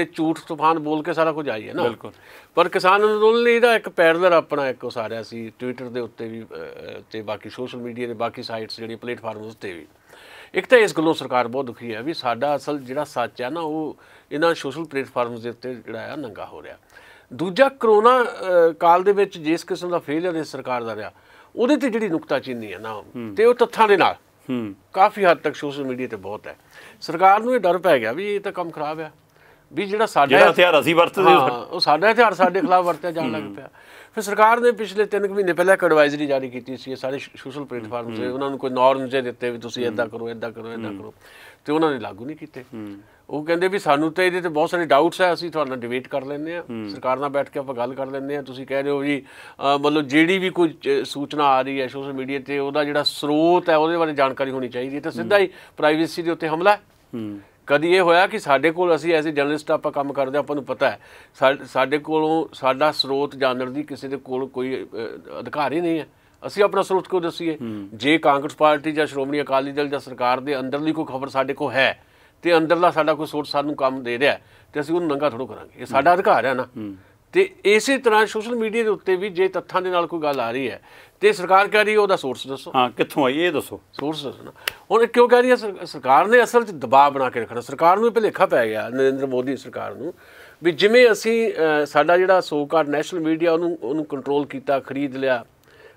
ਦੇ ਝੂਠ ਤੂਫਾਨ ਬੋਲ ਕੇ ਸਾਰਾ ਕੁਝ ਆਈ ਹੈ ਨਾ ਬਿਲਕੁਲ ਪਰ ਕਿਸਾਨ ਅੰਦੋਲਨ ਲਈ ਇਹਦਾ ਇੱਕ ਪੈਰਲਰ ਆਪਣਾ ਇੱਕ ਉਸਾਰਿਆ ਸੀ ਟਵਿੱਟਰ ਦੇ ਉੱਤੇ ਵੀ ਤੇ ਬਾਕੀ ਸੋਸ਼ਲ ਮੀਡੀਆ ਦੇ ਬਾਕੀ ਸਾਈਟਸ ਜਿਹੜੀਆਂ ਪਲੇਟਫਾਰਮਸ ਉੱਤੇ ਵੀ ਇੱਕ ਤਾਂ ਇਸ ਗੱਲੋਂ ਸਰਕਾਰ ਬਹੁਤ ਦੁਖੀ ਹੈ ਵੀ ਸਾਡਾ ਅਸਲ ਜਿਹੜਾ ਸੱਚ ਹੈ ਨਾ ਉਹ ਇਹਨਾਂ ਸੋਸ਼ਲ ਪਲੇਟਫਾਰਮਸ ਦੇ ਉੱਤੇ ਜਿਹੜਾ ਆ ਨੰਗਾ ਹੋ ਰਿਹਾ ਦੂਜਾ ਕਰੋਨਾ ਕਾਲ ਦੇ ਵਿੱਚ ਜਿਸ ਕਿਸਮ ਦਾ ਫੇਲਿਅਰ ਇਸ ਸਰਕਾਰ ਦਾ ਰਿਹਾ ਉਹਦੇ ਤੇ ਜਿਹੜੀ ਨੁਕਤਾ ਚੀਨੀ ਹੈ ਨਾ ਤੇ ਉਹ ਤੱਥਾਂ ਦੇ ਨਾਲ ਹੂੰ ਕਾਫੀ ਹੱਦ ਤੱਕ ਸੋਸ਼ਲ ਮੀਡੀਆ ਤੇ ਬਹੁਤ ਹੈ ਸਰਕਾਰ ਨੂੰ ਇਹ ਡਰ ਪੈ ਗਿਆ ਵੀ ਇਹ ਤਾਂ ਕੰਮ ਖਰਾਬ ਹੈ ਵੀ ਜਿਹੜਾ ਸਾਡਾ ਜਿਹੜਾ ਹਥਿਆਰ ਅਸੀਂ ਵਰਤਦੇ ਉਹ ਸਾਡਾ ਹਥਿਆਰ ਸਾਡੇ ਖਿਲਾਫ ਵਰਤਿਆ ਜਾਣ ਲੱਗ ਪਿਆ ਫਿਰ ਸਰਕਾਰ ਨੇ ਪਿਛਲੇ 3 ਮਹੀਨੇ ਪਹਿਲਾਂ ਇੱਕ ਐਡਵਾਈਜ਼ਰੀ ਜਾਰੀ ਕੀਤੀ ਸੀ ਸਾਰੇ ਸੋਸ਼ਲ ਪਲੇਟਫਾਰਮ ਤੇ ਉਹਨਾਂ ਨੂੰ ਕੋਈ ਨਾਰਮ ਜੇ ਦਿੱਤੇ ਵੀ ਤੁਸੀਂ ਇਦਾਂ ਕਰੋ ਇਦਾਂ ਕਰੋ ਇਦਾਂ ਕਰੋ ਤੇ ਉਹਨਾਂ ਨੇ ਲਾਗੂ ਨਹੀਂ ਕੀਤੇ ਉਹ ਕਹਿੰਦੇ ਵੀ ਸਾਨੂੰ ਤਾਂ ਇਹਦੇ ਤੇ ਬਹੁਤ ਸਾਰੇ ਡਾਊਟਸ ਆ ਅਸੀਂ ਤੁਹਾਨੂੰ ਡਿਬੇਟ ਕਰ ਲੈਂਦੇ ਆ ਸਰਕਾਰ ਨਾਲ ਬੈਠ ਕੇ ਆਪਾਂ ਗੱਲ ਕਰ ਲੈਂਦੇ ਆ ਤੁਸੀਂ ਕਹਿ ਰਹੇ ਹੋ ਜੀ ਮਤਲਬ ਜਿਹੜੀ ਵੀ ਕੋਈ ਸੂਚਨਾ ਆ ਰਹੀ ਹੈ ਸੋਸ਼ਲ ਮੀਡੀਆ ਤੇ ਉਹਦਾ ਜਿਹੜਾ ਸਰੋਤ ਹੈ ਉਹਦੇ ਬਾਰੇ ਜਾਣਕਾਰੀ ਹੋਣੀ ਚਾਹੀਦੀ ਹੈ ਤਾਂ ਸਿੱਧਾ ਹੀ ਪ੍ਰਾਈਵੇਸੀ ਦੇ ਉੱਤੇ ਹਮਲਾ ਹੈ ਕਦੀ ਇਹ ਹੋਇਆ ਕਿ ਸਾਡੇ ਕੋਲ ਅਸੀਂ ਐਸੇ ਜਰਨਲਿਸਟ ਆਪਾਂ ਕੰਮ ਕਰਦੇ ਆਪਾਂ ਨੂੰ ਪਤਾ ਹੈ ਸਾਡੇ ਕੋਲੋਂ ਸਾਡਾ ਸਰੋਤ ਜਾਣਨ ਦੀ ਕਿਸੇ ਦੇ ਕੋਲ ਕੋਈ ਅਧਿਕਾਰ ਹੀ ਨਹੀਂ ਹੈ ਅਸੀਂ ਆਪਣਾ ਸਰੋਤ ਕੋ ਦੱਸੀਏ ਜੇ ਕਾਂਗਰਸ ਪਾਰਟੀ ਜਾਂ ਸ਼੍ਰੋਮਣੀ ਅਕਾਲੀ ਦਲ ਜਾਂ ਸਰਕਾਰ ਦੇ ਅੰਦਰਲੀ ਕੋਈ ਖਬਰ ਸਾਡੇ ਕੋ ਹੈ ਤੇ ਅੰਦਰਲਾ ਸਾਡਾ ਕੋਈ ਸੋਰਸ ਸਾਨੂੰ ਕੰਮ ਦੇ ਰਿਹਾ ਤੇ ਅਸੀਂ ਉਹਨੂੰ ਨੰਗਾ ਥੋੜੋ ਕਰਾਂਗੇ ਇਹ ਸਾਡਾ ਅਧਿਕਾਰ ਹੈ ਨਾ ਤੇ ਇਸੇ ਤਰ੍ਹਾਂ ਸੋਸ਼ਲ ਮੀਡੀਆ ਦੇ ਉੱਤੇ ਵੀ ਜੇ ਤੱਥਾਂ ਦੇ ਨਾਲ ਕੋਈ ਗੱਲ ਆ ਰਹੀ ਹੈ ਤੇ ਸਰਕਾਰ ਕਹਿ ਰਹੀ ਹੈ ਉਹਦਾ ਸੋਰਸ ਦੱਸੋ ਹਾਂ ਕਿੱਥੋਂ ਆਈ ਇਹ ਦੱਸੋ ਸੋਰਸ ਦੱਸਣਾ ਹੁਣ ਕਿਉਂ ਕਹਿ ਰਹੀ ਹੈ ਸਰਕਾਰ ਨੇ ਅਸਲ 'ਚ ਦਬਾਅ ਬਣਾ ਕੇ ਰੱਖਣਾ ਸਰਕਾਰ ਨੂੰ ਭਲੇਖਾ ਪੈ ਗਿਆ ਨਰਿੰਦਰ ਮੋਦੀ ਸਰਕਾਰ ਨੂੰ ਵੀ ਜਿਵੇਂ ਅਸੀਂ ਸਾਡਾ ਜਿਹੜਾ ਸੋਕਾਰ ਨੈਸ਼ਨਲ ਮੀਡੀਆ ਉਹਨੂੰ ਉਹਨੂੰ ਕੰਟਰੋਲ ਕੀਤਾ ਖਰੀਦ ਲਿਆ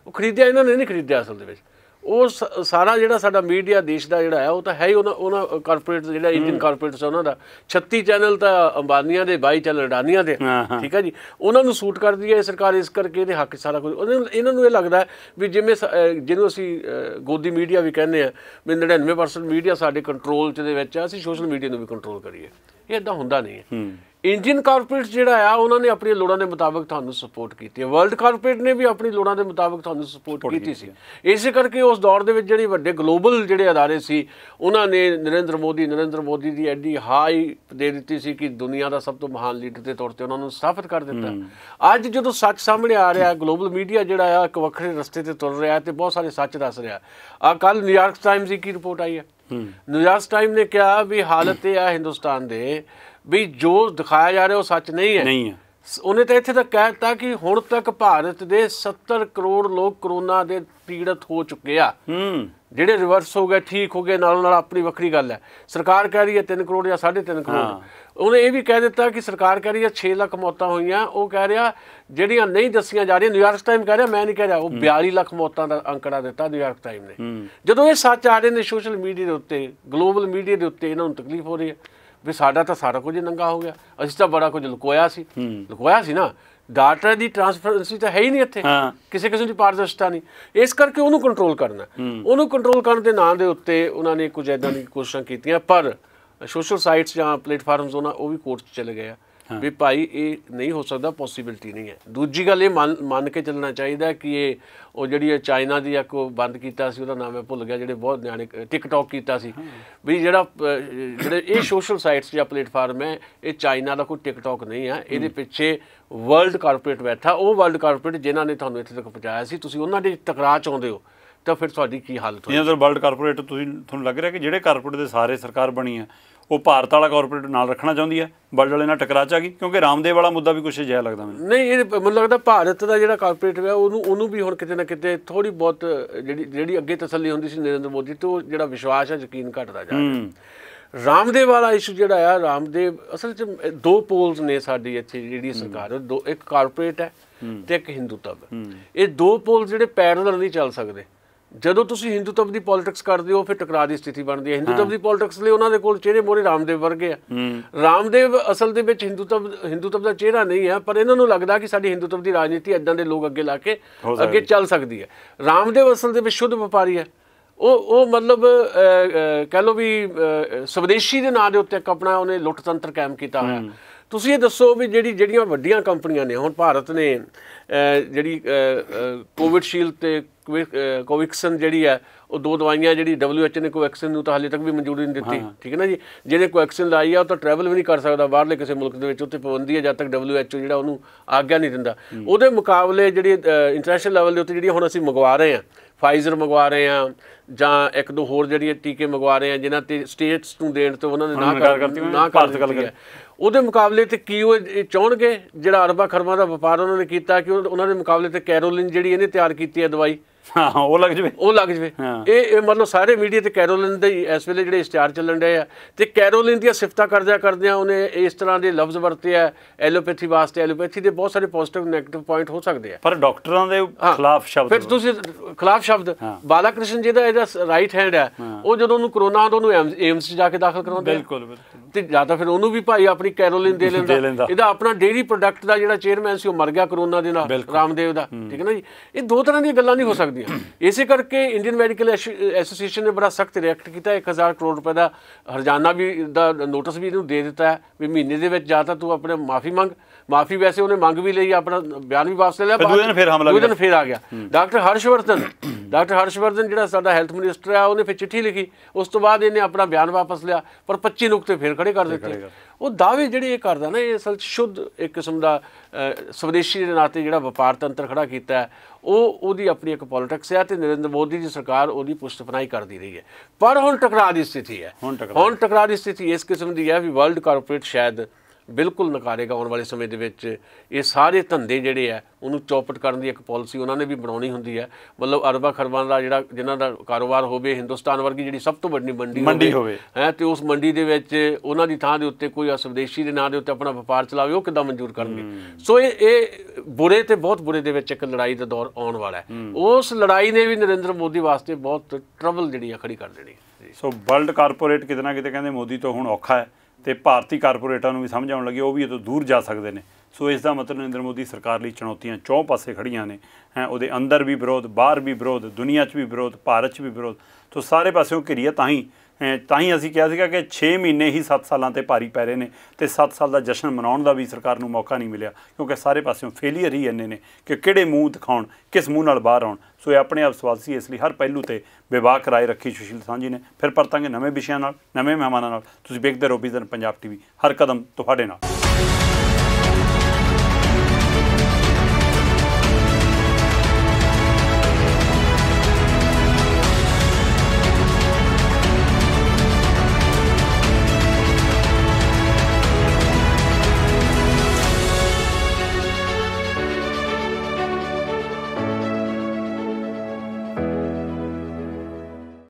ਉਹ ਖਰੀਦਿਆ ਇਹਨਾਂ ਨੇ ਨਹੀਂ ਖਰੀਦਿਆ ਅਸਲ ਦੇ ਵਿੱਚ ਉਹ ਸਾਰਾ ਜਿਹੜਾ ਸਾਡਾ ਮੀਡੀਆ ਦੇਸ਼ ਦਾ ਜਿਹੜਾ ਹੈ ਉਹ ਤਾਂ ਹੈ ਹੀ ਉਹਨਾਂ ਉਹਨਾਂ ਕਾਰਪੋਰੇਟ ਜਿਹੜਾ ਇੰਡੀਅਨ ਕਾਰਪੋਰੇਟਸ ਉਹਨਾਂ ਦਾ 36 ਚੈਨਲ ਤਾਂ ਅੰਬਾਨੀਆਂ ਦੇ 22 ਚੈਨਲ ਅਡਾਨੀਆਂ ਦੇ ਠੀਕ ਹੈ ਜੀ ਉਹਨਾਂ ਨੂੰ ਸੂਟ ਕਰਦੀ ਹੈ ਸਰਕਾਰ ਇਸ ਕਰਕੇ ਇਹਦੇ ਹੱਕ ਸਾਰਾ ਕੁਝ ਇਹਨਾਂ ਨੂੰ ਇਹ ਲੱਗਦਾ ਵੀ ਜਿਵੇਂ ਜਿਹਨੂੰ ਅਸੀਂ ਗੋਦੀ ਮੀਡੀਆ ਵੀ ਕਹਿੰਦੇ ਆ ਵੀ 99% ਮੀਡੀਆ ਸਾਡੇ ਕੰਟਰੋਲ ਚ ਦੇ ਵਿੱਚ ਆ ਅਸੀਂ ਸੋਸ਼ਲ ਮੀਡੀਆ ਨੂੰ ਵੀ ਕੰਟਰੋਲ ਕਰੀਏ ਇਹ ਇਦਾਂ ਹੁੰਦਾ ਨਹੀਂ ਹੈ ਇੰਡੀਅਨ ਕਾਰਪੋਰੇਟ ਜਿਹੜਾ ਆ ਉਹਨਾਂ ਨੇ ਆਪਣੀਆਂ ਲੋੜਾਂ ਦੇ ਮੁਤਾਬਕ ਤੁਹਾਨੂੰ ਸਪੋਰਟ ਕੀਤੀ ਹੈ ਵਰਲਡ ਕਾਰਪੋਰੇਟ ਨੇ ਵੀ ਆਪਣੀ ਲੋੜਾਂ ਦੇ ਮੁਤਾਬਕ ਤੁਹਾਨੂੰ ਸਪੋਰਟ ਕੀਤੀ ਸੀ ਇਸੇ ਕਰਕੇ ਉਸ ਦੌਰ ਦੇ ਵਿੱਚ ਜਿਹੜੇ ਵੱਡੇ ਗਲੋਬਲ ਜਿਹੜੇ ਅਦਾਰੇ ਸੀ ਉਹਨਾਂ ਨੇ ਨਰਿੰਦਰ ਮੋਦੀ ਨਰਿੰਦਰ ਮੋਦੀ ਦੀ ਐਡੀ ਹਾਈ ਦੇ ਦਿੱਤੀ ਸੀ ਕਿ ਦੁਨੀਆ ਦਾ ਸਭ ਤੋਂ ਮਹਾਨ ਲੀਡਰ ਦੇ ਤੌਰ ਤੇ ਉਹਨਾਂ ਨੂੰ ਸਾਫਤ ਕਰ ਦਿੱਤਾ ਅੱਜ ਜਦੋਂ ਸੱਚ ਸਾਹਮਣੇ ਆ ਰਿਹਾ ਗਲੋਬਲ ਮੀਡੀਆ ਜਿਹੜਾ ਆ ਇੱਕ ਵੱਖਰੇ ਰਸਤੇ ਤੇ ਤੁਰ ਰਿਹਾ ਤੇ ਬਹੁਤ ਸਾਰੇ ਸੱਚ ਦੱਸ ਰਿਹਾ ਆ ਕੱਲ ਨਿਊਯਾਰਕ ਟਾਈਮਜ਼ ਦੀ ਕੀ ਰਿਪੋਰਟ ਆਈ ਹੈ ਨਿਊਯਾਰਕ ਟਾਈਮ ਨੇ ਕਿਹਾ ਵੀ ਹਾਲਤ ਇਹ ਆ ਹਿੰਦੁਸਤਾਨ ਦੇ ਵੀ ਜੋ ਦਿਖਾਇਆ ਜਾ ਰਿਹਾ ਉਹ ਸੱਚ ਨਹੀਂ ਹੈ ਨਹੀਂ ਹੈ ਉਹਨੇ ਤਾਂ ਇੱਥੇ ਤੱਕ ਕਹਿਤਾ ਕਿ ਹੁਣ ਤੱਕ ਭਾਰਤ ਦੇ 70 ਕਰੋੜ ਲੋਕ ਕਰੋਨਾ ਦੇ ਪੀੜਤ ਹੋ ਚੁੱਕੇ ਆ ਹੂੰ ਜਿਹੜੇ ਰਿਵਰਸ ਹੋ ਗਏ ਠੀਕ ਹੋ ਗਏ ਨਾਲ ਨਾਲ ਆਪਣੀ ਵੱਖਰੀ ਗੱਲ ਹੈ ਸਰਕਾਰ ਕਹਿ ਰਹੀ ਹੈ 3 ਕਰੋੜ ਜਾਂ 3.5 ਕਰੋੜ ਉਹਨੇ ਇਹ ਵੀ ਕਹਿ ਦਿੱਤਾ ਕਿ ਸਰਕਾਰ ਕਹਿ ਰਹੀ ਹੈ 6 ਲੱਖ ਮੌਤਾਂ ਹੋਈਆਂ ਉਹ ਕਹਿ ਰਿਹਾ ਜਿਹੜੀਆਂ ਨਹੀਂ ਦੱਸੀਆਂ ਜਾ ਰਹੀਆਂ ਨਿਊਯਾਰਕ ਟਾਈਮ ਕਹਿ ਰਿਹਾ ਮੈਂ ਨਹੀਂ ਕਹਿ ਰਿਹਾ ਉਹ 42 ਲੱਖ ਮੌਤਾਂ ਦਾ ਅੰਕੜਾ ਦਿੱਤਾ ਨਿਊਯਾਰਕ ਟਾਈਮ ਨੇ ਜਦੋਂ ਇਹ ਸੱਚ ਆ ਰਹੇ ਨੇ ਸੋਸ਼ਲ ਮੀਡੀਆ ਦੇ ਉੱਤੇ ਗਲੋਬਲ ਮੀਡੀਆ ਦੇ ਉੱਤੇ ਇਹਨਾਂ ਨੂੰ ਤਕਲੀਫ ਹੋ ਰਹੀ ਹੈ ਵੀ ਸਾਡਾ ਤਾਂ ਸਾਰਾ ਕੁਝ ਨੰਗਾ ਹੋ ਗਿਆ ਅਸੀਂ ਤਾਂ ਬੜਾ ਕੁਝ ਲੁਕੋਇਆ ਸੀ ਲੁਕੋਇਆ ਸੀ ਨਾ ਡਾਟਾ ਦੀ ਟ੍ਰਾਂਸਫਰੈਂਸੀ ਤਾਂ ਹੈ ਹੀ ਨਹੀਂ ਇੱਥੇ ਕਿਸੇ ਕਿਸੇ ਦੀ ਪਾਰਦਰਸ਼ਤਾ ਨਹੀਂ ਇਸ ਕਰਕੇ ਉਹਨੂੰ ਕੰਟਰੋਲ ਕਰਨਾ ਉਹਨੂੰ ਕੰਟਰੋਲ ਕਰਨ ਦੇ ਨਾਂ ਦੇ ਉੱਤੇ ਉਹਨਾਂ ਨੇ ਕੁਝ ਐਦਾਂ ਦੀ ਕੋਸ਼ਿਸ਼ਾਂ ਕੀਤੀਆਂ ਪਰ ਸੋਸ਼ਲ ਸਾਈਟਸ ਜਾਂ ਪਲੇਟਫਾਰਮਸ ਉਹਨਾਂ ਉਹ ਵੀ ਕੋਰਟ 'ਚ ਚਲੇ ਗਏ ਆ ਵੀ ਭਾਈ ਇਹ ਨਹੀਂ ਹੋ ਸਕਦਾ ਪੋਸਿਬਿਲਟੀ ਨਹੀਂ ਹੈ ਦੂਜੀ ਗੱਲ ਇਹ ਮੰਨ ਕੇ ਚੱਲਣਾ ਚਾਹੀਦਾ ਕਿ ਇਹ ਉਹ ਜਿਹੜੀ ਚਾਈਨਾ ਦੀ ਇੱਕ ਬੰਦ ਕੀਤਾ ਸੀ ਉਹਦਾ ਨਾਮ ਮੈਂ ਭੁੱਲ ਗਿਆ ਜਿਹੜੇ ਬਹੁਤ ਨਿਆਣੇ ਟਿਕਟੌਕ ਕੀਤਾ ਸੀ ਵੀ ਜਿਹੜਾ ਜਿਹੜੇ ਇਹ ਸੋਸ਼ਲ ਸਾਈਟਸ ਜਾਂ ਪਲੇਟਫਾਰਮ ਹੈ ਇਹ ਚਾਈਨਾ ਦਾ ਕੋਈ ਟਿਕਟੌਕ ਨਹੀਂ ਹੈ ਇਹਦੇ ਪਿੱਛੇ ਵਰਲਡ ਕਾਰਪੋਰੇਟ ਬੈਠਾ ਉਹ ਵਰਲਡ ਕਾਰਪੋਰੇਟ ਜਿਨ੍ਹਾਂ ਨੇ ਤੁਹਾਨੂੰ ਇੱਥੇ ਤੱਕ ਪਹੁੰਚਾਇਆ ਸੀ ਤੁਸੀਂ ਉਹਨਾਂ ਦੇ ਟਕਰਾਅ ਚਾਹੁੰਦੇ ਹੋ ਤਾਂ ਫਿਰ ਤੁਹਾਡੀ ਕੀ ਹਾਲਤ ਹੋਈ ਇਹਨਾਂ ਵਰਲਡ ਕਾਰਪੋਰੇਟ ਤੁਸੀਂ ਤੁਹਾਨੂੰ ਲੱਗ ਰਿਹਾ ਕਿ ਜਿਹੜੇ ਕਾਰਪੋਰੇਟ ਦੇ ਸਾਰੇ ਸਰਕਾਰ ਬਣੀ ਆ ਉਹ ਭਾਰਤ ਵਾਲਾ ਕਾਰਪੋਰੇਟ ਨਾਲ ਰੱਖਣਾ ਚਾਹੁੰਦੀ ਹੈ ਵਰਲਡ ਵਾਲੇ ਨਾਲ ਟਕਰਾ ਚਾਗੀ ਕਿਉਂਕਿ ਰਾਮਦੇਵ ਵਾਲਾ ਮੁੱਦਾ ਵੀ ਕੁਝ ਜਿਹਾ ਲੱਗਦਾ ਮੈਨੂੰ ਨਹੀਂ ਇਹ ਮੈਨੂੰ ਲੱਗਦਾ ਭਾਰਤ ਦਾ ਜਿਹੜਾ ਕਾਰਪੋਰੇਟ ਹੈ ਉਹਨੂੰ ਉਹਨੂੰ ਵੀ ਹੁਣ ਕਿਤੇ ਨਾ ਕਿਤੇ ਥੋੜੀ ਬਹੁਤ ਜਿਹੜੀ ਜਿਹੜੀ ਅੱਗੇ ਤਸੱਲੀ ਹੁੰਦੀ ਸੀ ਨਰਿੰਦਰ ਮੋਦੀ ਤੋਂ ਜਿਹੜਾ ਵਿਸ਼ਵਾਸ ਹੈ ਯਕੀਨ ਘਟਦਾ ਜਾ ਰਿਹਾ ਰਾਮਦੇਵ ਵਾਲਾ ਇਸ਼ੂ ਜਿਹੜਾ ਆ ਰਾਮਦੇਵ ਅਸਲ ਚ ਦੋ ਪੋਲਸ ਨੇ ਸਾਡੀ ਇੱਥੇ ਜਿਹੜੀ ਸਰਕਾਰ ਦੋ ਇੱਕ ਕਾਰਪੋਰੇਟ ਹੈ ਤੇ ਇੱਕ ਹਿੰਦੂਤਵ ਇਹ ਦੋ ਪੋਲ ਜਿਹੜੇ ਪੈਰਲਲ ਨਹੀਂ ਚੱਲ ਸਕਦੇ ਜਦੋਂ ਤੁਸੀਂ ਹਿੰਦੂਤਵ ਦੀ ਪੋਲਿਟਿਕਸ ਕਰਦੇ ਹੋ ਫਿਰ ਟਕਰਾਅ ਦੀ ਸਥਿਤੀ ਬਣਦੀ ਹੈ ਹਿੰਦੂਤਵ ਦੀ ਪੋਲਿਟਿਕਸ ਲਈ ਉਹਨਾਂ ਦੇ ਕੋਲ ਚਿਹਰੇ ਮੋਰੇ ਰਾਮਦੇਵ ਵਰਗੇ ਆ ਰਾਮਦੇਵ ਅਸਲ ਦੇ ਵਿੱਚ ਹਿੰਦੂਤਵ ਹਿੰਦੂਤਵ ਦਾ ਚਿਹਰਾ ਨਹੀਂ ਹੈ ਪਰ ਇਹਨਾਂ ਨੂੰ ਲੱਗਦਾ ਕਿ ਸਾਡੀ ਹਿੰਦੂਤਵ ਦੀ ਰਾਜਨੀਤੀ ਇਦਾਂ ਦੇ ਲੋਕ ਅੱਗੇ ਲਾ ਕੇ ਅੱਗੇ ਚੱਲ ਸਕਦੀ ਹੈ ਰਾਮਦੇਵ ਅਸਲ ਦੇ ਵਿੱਚ ਸ਼ੁੱਧ ਵਪਾਰੀ ਹੈ ਉਹ ਉਹ ਮਤਲਬ ਕਹ ਲੋ ਵੀ ਸਵਦੇਸ਼ੀ ਦੇ ਨਾਂ ਦੇ ਉੱਤੇ ਆਪਣਾ ਉਹਨੇ ਲੁੱਟਤੰਤਰ ਕਾਇਮ ਕੀਤਾ ਹੋਇਆ ਤੁਸੀਂ ਇਹ ਦੱਸੋ ਵੀ ਜਿਹੜੀ ਜਿਹੜੀਆਂ ਵੱਡੀਆਂ ਕੰਪਨੀਆਂ ਨੇ ਹੁਣ ਭਾਰਤ ਨੇ ਜਿਹੜੀ ਕੋਵਿਡ ਸ਼ੀਲਡ ਤੇ ਕੋਵਿਕਸਨ ਜਿਹੜੀ ਹੈ ਉਹ ਦੋ ਦਵਾਈਆਂ ਜਿਹੜੀ WHO ਨੇ ਕੋਵੈਕਸਨ ਨੂੰ ਤਾਂ ਹਾਲੇ ਤੱਕ ਵੀ ਮਨਜ਼ੂਰੀ ਨਹੀਂ ਦਿੱਤੀ ਠੀਕ ਹੈ ਨਾ ਜੀ ਜਿਹਨੇ ਕੋਵੈਕਸਨ ਲਾਈ ਆ ਉਹ ਤਾਂ ਟਰੈਵਲ ਵੀ ਨਹੀਂ ਕਰ ਸਕਦਾ ਬਾਹਰਲੇ ਕਿਸੇ ਮੁਲਕ ਦੇ ਵਿੱਚ ਉੱਥੇ ਪਾਬੰਦੀ ਹੈ ਜਦ ਤੱਕ WHO ਜਿਹੜਾ ਉਹਨੂੰ ਆਗਿਆ ਨਹੀਂ ਦਿੰਦਾ ਉਹਦੇ ਮੁਕਾਬਲੇ ਜਿਹੜੀ ਇੰਟਰਨੈਸ਼ਨਲ ਲੈਵਲ ਦੇ ਉੱਤੇ ਜਿਹੜੀ ਹੁਣ ਅਸੀਂ ਮੰਗਵਾ ਰਹੇ ਆ ਫਾਈਜ਼ਰ ਮੰਗਵਾ ਰਹੇ ਆ ਜਾਂ ਇੱਕ ਦੋ ਹੋਰ ਜਿਹੜੀਆਂ ਟੀਕੇ ਮੰਗਵਾ ਰਹੇ ਆ ਜਿਨ੍ਹਾਂ ਤੇ ਸਟੇਟਸ ਨੂੰ ਦੇਣ ਤੋਂ ਉਹਨਾਂ ਨੇ ਨਾ ਕਰ ਨਾ ਕਰ ਗੱਲ ਕਰੀ ਉਹਦੇ ਮੁਕਾਬਲੇ ਤੇ ਕੀ ਉਹ ਚਾਹਣਗੇ ਜਿਹੜਾ ਅਰਬਾਂ ਖਰਬਾਂ ਦਾ ਵਪਾਰ ਉਹਨਾਂ ਨੇ ਕੀਤਾ ਕਿ ਉਹਨਾਂ ਦੇ ਮੁਕਾਬਲੇ ਤੇ ਕੈਰੋਲਿਨ ਜਿਹੜੀ ਇਹਨੇ ਤਿਆਰ ਕੀਤੀ ਹੈ ਦਵਾਈ ਹਾਂ ਉਹ ਲੱਗ ਜਵੇ ਉਹ ਲੱਗ ਜਵੇ ਇਹ ਮਤਲਬ ਸਾਰੇ ਮੀਡੀਆ ਤੇ ਕੈਰੋਲਿਨ ਦੇ ਇਸ ਵੇਲੇ ਜਿਹੜੇ ਇਸ਼ਤਿਹਾਰ ਚੱਲਣ ਰਹੇ ਆ ਤੇ ਕੈਰੋਲਿਨ ਦੀਆਂ ਸਿਫਤਾਂ ਕਰਦਿਆਂ ਕਰਦਿਆਂ ਉਹਨੇ ਇਸ ਤਰ੍ਹਾਂ ਦੇ ਲਫ਼ਜ਼ ਵਰਤੇ ਆ ਐਲੋਪੈਥੀ ਵਾਸਤੇ ਐਲੋਪੈਥੀ ਦੇ ਬਹੁਤ ਸਾਰੇ ਪੋਜ਼ਿਟਿਵ ਨੈਗੇਟਿਵ ਪੁਆਇੰਟ ਹੋ ਸਕਦੇ ਆ ਪਰ ਡਾਕਟਰਾਂ ਦੇ ਖਿਲਾਫ ਸ਼ਬਦ ਫਿਰ ਤੁਸੀਂ ਖਿਲਾਫ ਸ਼ਬਦ ਬਾਲਾ ਕ੍ਰਿਸ਼ਨ ਜੀ ਦਾ ਇਹਦਾ ਰਾਈਟ ਹੈਂਡ ਆ ਉਹ ਜਦੋਂ ਉਹਨੂੰ ਕਰੋਨਾ ਹੁੰਦਾ ਉਹਨੂੰ ਏਮਸ 'ਚ ਜਾ ਕੇ ਦਾਖਲ ਕਰਾਉਂਦੇ ਬਿਲਕੁਲ ਤੇ ਜਾਂ ਤਾਂ ਫਿਰ ਉਹਨੂੰ ਵੀ ਭਾਈ ਆਪਣੀ ਕੈਰੋਲਿਨ ਦੇ ਲੈਂਦਾ ਇਹਦਾ ਆਪਣਾ ਡੇਰੀ ਪ੍ਰੋਡਕਟ ਦਾ ਜਿਹੜਾ ਚੇਅਰਮੈਨ ਸੀ ਉਹ ਮਰ ਗਿਆ ਕਰੋਨਾ ਦੇ ਨਾਲ ਰਾਮਦੇਵ ਦਾ ਠੀਕ ਹੈ ਨਾ ਜੀ ਇਹ ਦੋ ਤਰ੍ਹਾਂ ਦੀਆਂ ਗੱਲਾਂ ਨਹੀਂ ਹੋ ਸਕਦੀਆਂ ਸਕਦੀਆਂ ਇਸੇ ਕਰਕੇ ਇੰਡੀਅਨ ਮੈਡੀਕਲ ਐਸੋਸੀਏਸ਼ਨ ਨੇ ਬੜਾ ਸਖਤ ਰਿਐਕਟ ਕੀਤਾ 1000 ਕਰੋੜ ਰੁਪਏ ਦਾ ਹਰਜਾਨਾ ਵੀ ਦਾ ਨੋਟਿਸ ਵੀ ਇਹਨੂੰ ਦੇ ਦਿੱਤਾ ਵੀ ਮਹੀਨੇ ਦੇ ਵਿੱਚ ਜਾਂ ਤਾਂ ਤੂੰ ਆਪਣੇ ਮਾਫੀ ਮੰਗ ਮਾਫੀ ਵੈਸੇ ਉਹਨੇ ਮੰਗ ਵੀ ਲਈ ਆਪਣਾ ਬਿਆਨ ਵੀ ਵਾਪਸ ਲੈ ਲਿਆ ਦੂਜੇ ਦਿਨ ਫਿਰ ਹਮਲਾ ਦੂਜੇ ਦਿਨ ਫਿਰ ਆ ਗਿਆ ਡਾਕਟਰ ਹਰਸ਼ਵਰਧਨ ਡਾਕਟਰ ਹਰਸ਼ਵਰਧਨ ਜਿਹੜਾ ਸਾਡਾ ਹੈਲਥ ਮਿਨਿਸਟਰ ਆ ਉਹਨੇ ਫਿਰ ਚਿੱਠੀ ਲਿਖੀ ਉਸ ਤੋਂ ਬਾਅਦ ਇਹਨੇ ਆਪਣਾ ਬਿਆਨ ਵਾਪਸ ਲਿਆ ਪਰ 25 ਨੁਕਤੇ ਫੇਰ ਖੜੇ ਕਰ ਦਿੱਤੇ ਉਹ ਦਾਅਵੇ ਜਿਹੜੇ ਇਹ ਕਰਦਾ ਨਾ ਇਹ ਅਸਲ ਸ਼ੁੱਧ ਇੱਕ ਕਿਸਮ ਦਾ ਸਵਦੇਸ਼ੀ ਦੇ ਨਾਤੇ ਜਿਹੜਾ ਵਪਾਰ ਤੰਤਰ ਖੜਾ ਕੀਤਾ ਹੈ ਉਹ ਉਹਦੀ ਆਪਣੀ ਇੱਕ ਪੋਲਿਟਿਕਸ ਹੈ ਤੇ ਨਰਿੰਦਰ ਮੋਦੀ ਦੀ ਸਰਕਾਰ ਉਹਦੀ ਪੁਸ਼ਤਪਨਾਈ ਕਰਦੀ ਰਹੀ ਹੈ ਪਰ ਹੁਣ ਟਕਰਾਅ ਦੀ ਸਥਿਤੀ ਹੈ ਹੁਣ ਟਕਰਾਅ ਦੀ ਸਥਿਤੀ ਇਸ ਕਿਸਮ ਦੀ ਹੈ ਵੀ ਵਰਲਡ ਕਾਰਪੋਰੇਟ ਸ਼ਾਇਦ ਬਿਲਕੁਲ ਨਕਾਰੇਗਾ ਆਉਣ ਵਾਲੇ ਸਮੇਂ ਦੇ ਵਿੱਚ ਇਹ ਸਾਰੇ ਧੰਦੇ ਜਿਹੜੇ ਆ ਉਹਨੂੰ ਚੌਪਟ ਕਰਨ ਦੀ ਇੱਕ ਪਾਲਿਸੀ ਉਹਨਾਂ ਨੇ ਵੀ ਬਣਾਉਣੀ ਹੁੰਦੀ ਹੈ ਮਤਲਬ ਅਰਬਾ ਖਰਬਾਂ ਦਾ ਜਿਹੜਾ ਜਿਨ੍ਹਾਂ ਦਾ ਕਾਰੋਬਾਰ ਹੋਵੇ ਹਿੰਦੁਸਤਾਨ ਵਰਗੀ ਜਿਹੜੀ ਸਭ ਤੋਂ ਵੱਡੀ ਮੰਡੀ ਮੰਡੀ ਹੋਵੇ ਹੈ ਤੇ ਉਸ ਮੰਡੀ ਦੇ ਵਿੱਚ ਉਹਨਾਂ ਦੀ ਥਾਂ ਦੇ ਉੱਤੇ ਕੋਈ ਅਸਵਦੇਸ਼ੀ ਦੇ ਨਾਂ ਦੇ ਉੱਤੇ ਆਪਣਾ ਵਪਾਰ ਚਲਾਵੇ ਉਹ ਕਿਦਾਂ ਮਨਜ਼ੂਰ ਕਰਨਗੇ ਸੋ ਇਹ ਇਹ ਬੁਰੇ ਤੇ ਬਹੁਤ ਬੁਰੇ ਦੇ ਵਿੱਚ ਇੱਕ ਲੜਾਈ ਦਾ ਦੌਰ ਆਉਣ ਵਾਲਾ ਹੈ ਉਸ ਲੜਾਈ ਨੇ ਵੀ ਨਰਿੰਦਰ ਮੋਦੀ ਵਾਸਤੇ ਬਹੁਤ ਟਰਬਲ ਜਿਹੜੀ ਆ ਖੜੀ ਕਰ ਦੇਣੀ ਸੋ ਵਰਲਡ ਕਾਰਪੋਰੇਟ ਕਿਤਨਾ ਕਿਤੇ ਕਹਿੰਦੇ ਮੋਦੀ ਤੋਂ ਹੁਣ ਔਖਾ ਹੈ ਤੇ ਭਾਰਤੀ ਕਾਰਪੋਰੇਟਾਂ ਨੂੰ ਵੀ ਸਮਝ ਆਉਣ ਉਹ ਵੀ ਇਤੋਂ ਦੂਰ ਜਾ ਸਕਦੇ ਨੇ ਸੋ ਇਸ ਦਾ ਮਤਲਬ ਨਰਿੰਦਰ ਮੋਦੀ ਸਰਕਾਰ ਲਈ ਚੁਣੌਤੀਆਂ ਚੌ ਪਾਸੇ ਖੜੀਆਂ ਨੇ ਹੈ ਉਹਦੇ ਅੰਦਰ ਵੀ ਵਿਰੋਧ ਬਾਹਰ ਵੀ ਵਿਰੋਧ ਦੁਨੀਆ 'ਚ ਵੀ ਵਿਰੋਧ ਭਾਰਤ 'ਚ ਵੀ ਵਿਰੋਧ ਤੋਂ ਸਾਰੇ ਪਾਸਿਓਂ ਘਿਰੀਆ ਤਾਂ ਹੀ ਤਾਂ ਹੀ ਅਸੀਂ ਕਿਹਾ ਸੀਗਾ ਕਿ 6 ਮਹੀਨੇ ਹੀ 7 ਸਾਲਾਂ ਤੇ ਭਾਰੀ ਪੈ ਰਹੇ ਨੇ ਤੇ 7 ਸਾਲ ਦਾ ਜਸ਼ਨ ਮਨਾਉਣ ਦਾ ਵੀ ਸਰਕਾਰ ਨੂੰ ਮੌਕਾ ਨਹੀਂ ਮਿਲਿਆ ਕਿਉਂਕਿ ਸਾਰੇ ਪਾਸਿਓਂ ਫੇਲੀਅਰ ਹੀ ਇੰਨੇ ਨੇ ਕਿ ਕਿਹੜੇ ਮੂੰਹ ਦਿਖਾਉਣ ਕਿਸ ਮੂੰਹ ਨਾਲ ਬਾਹਰ ਆਉਣ ਸੋ ਇਹ ਆਪਣੇ ਆਪ ਸਵਾਲ ਸੀ ਇਸ ਲਈ ਹਰ ਪਹਿਲੂ ਤੇ ਵਿਵਾਕ ਰਾਏ ਰੱਖੀ ਸੁਸ਼ੀਲ ਸਾਂਝੀ ਨੇ ਫਿਰ ਪਰਤਾਂਗੇ ਨਵੇਂ ਵਿਸ਼ਿਆਂ ਨਾਲ ਨਵੇਂ ਮਹਿਮਾਨਾਂ ਨਾਲ ਤੁਸੀਂ ਵੇਖਦੇ ਰਹੋ ਵਿਜ਼ਨ ਪੰਜਾਬ ਟੀਵੀ ਹਰ ਕਦਮ ਤੁਹਾਡੇ ਨਾਲ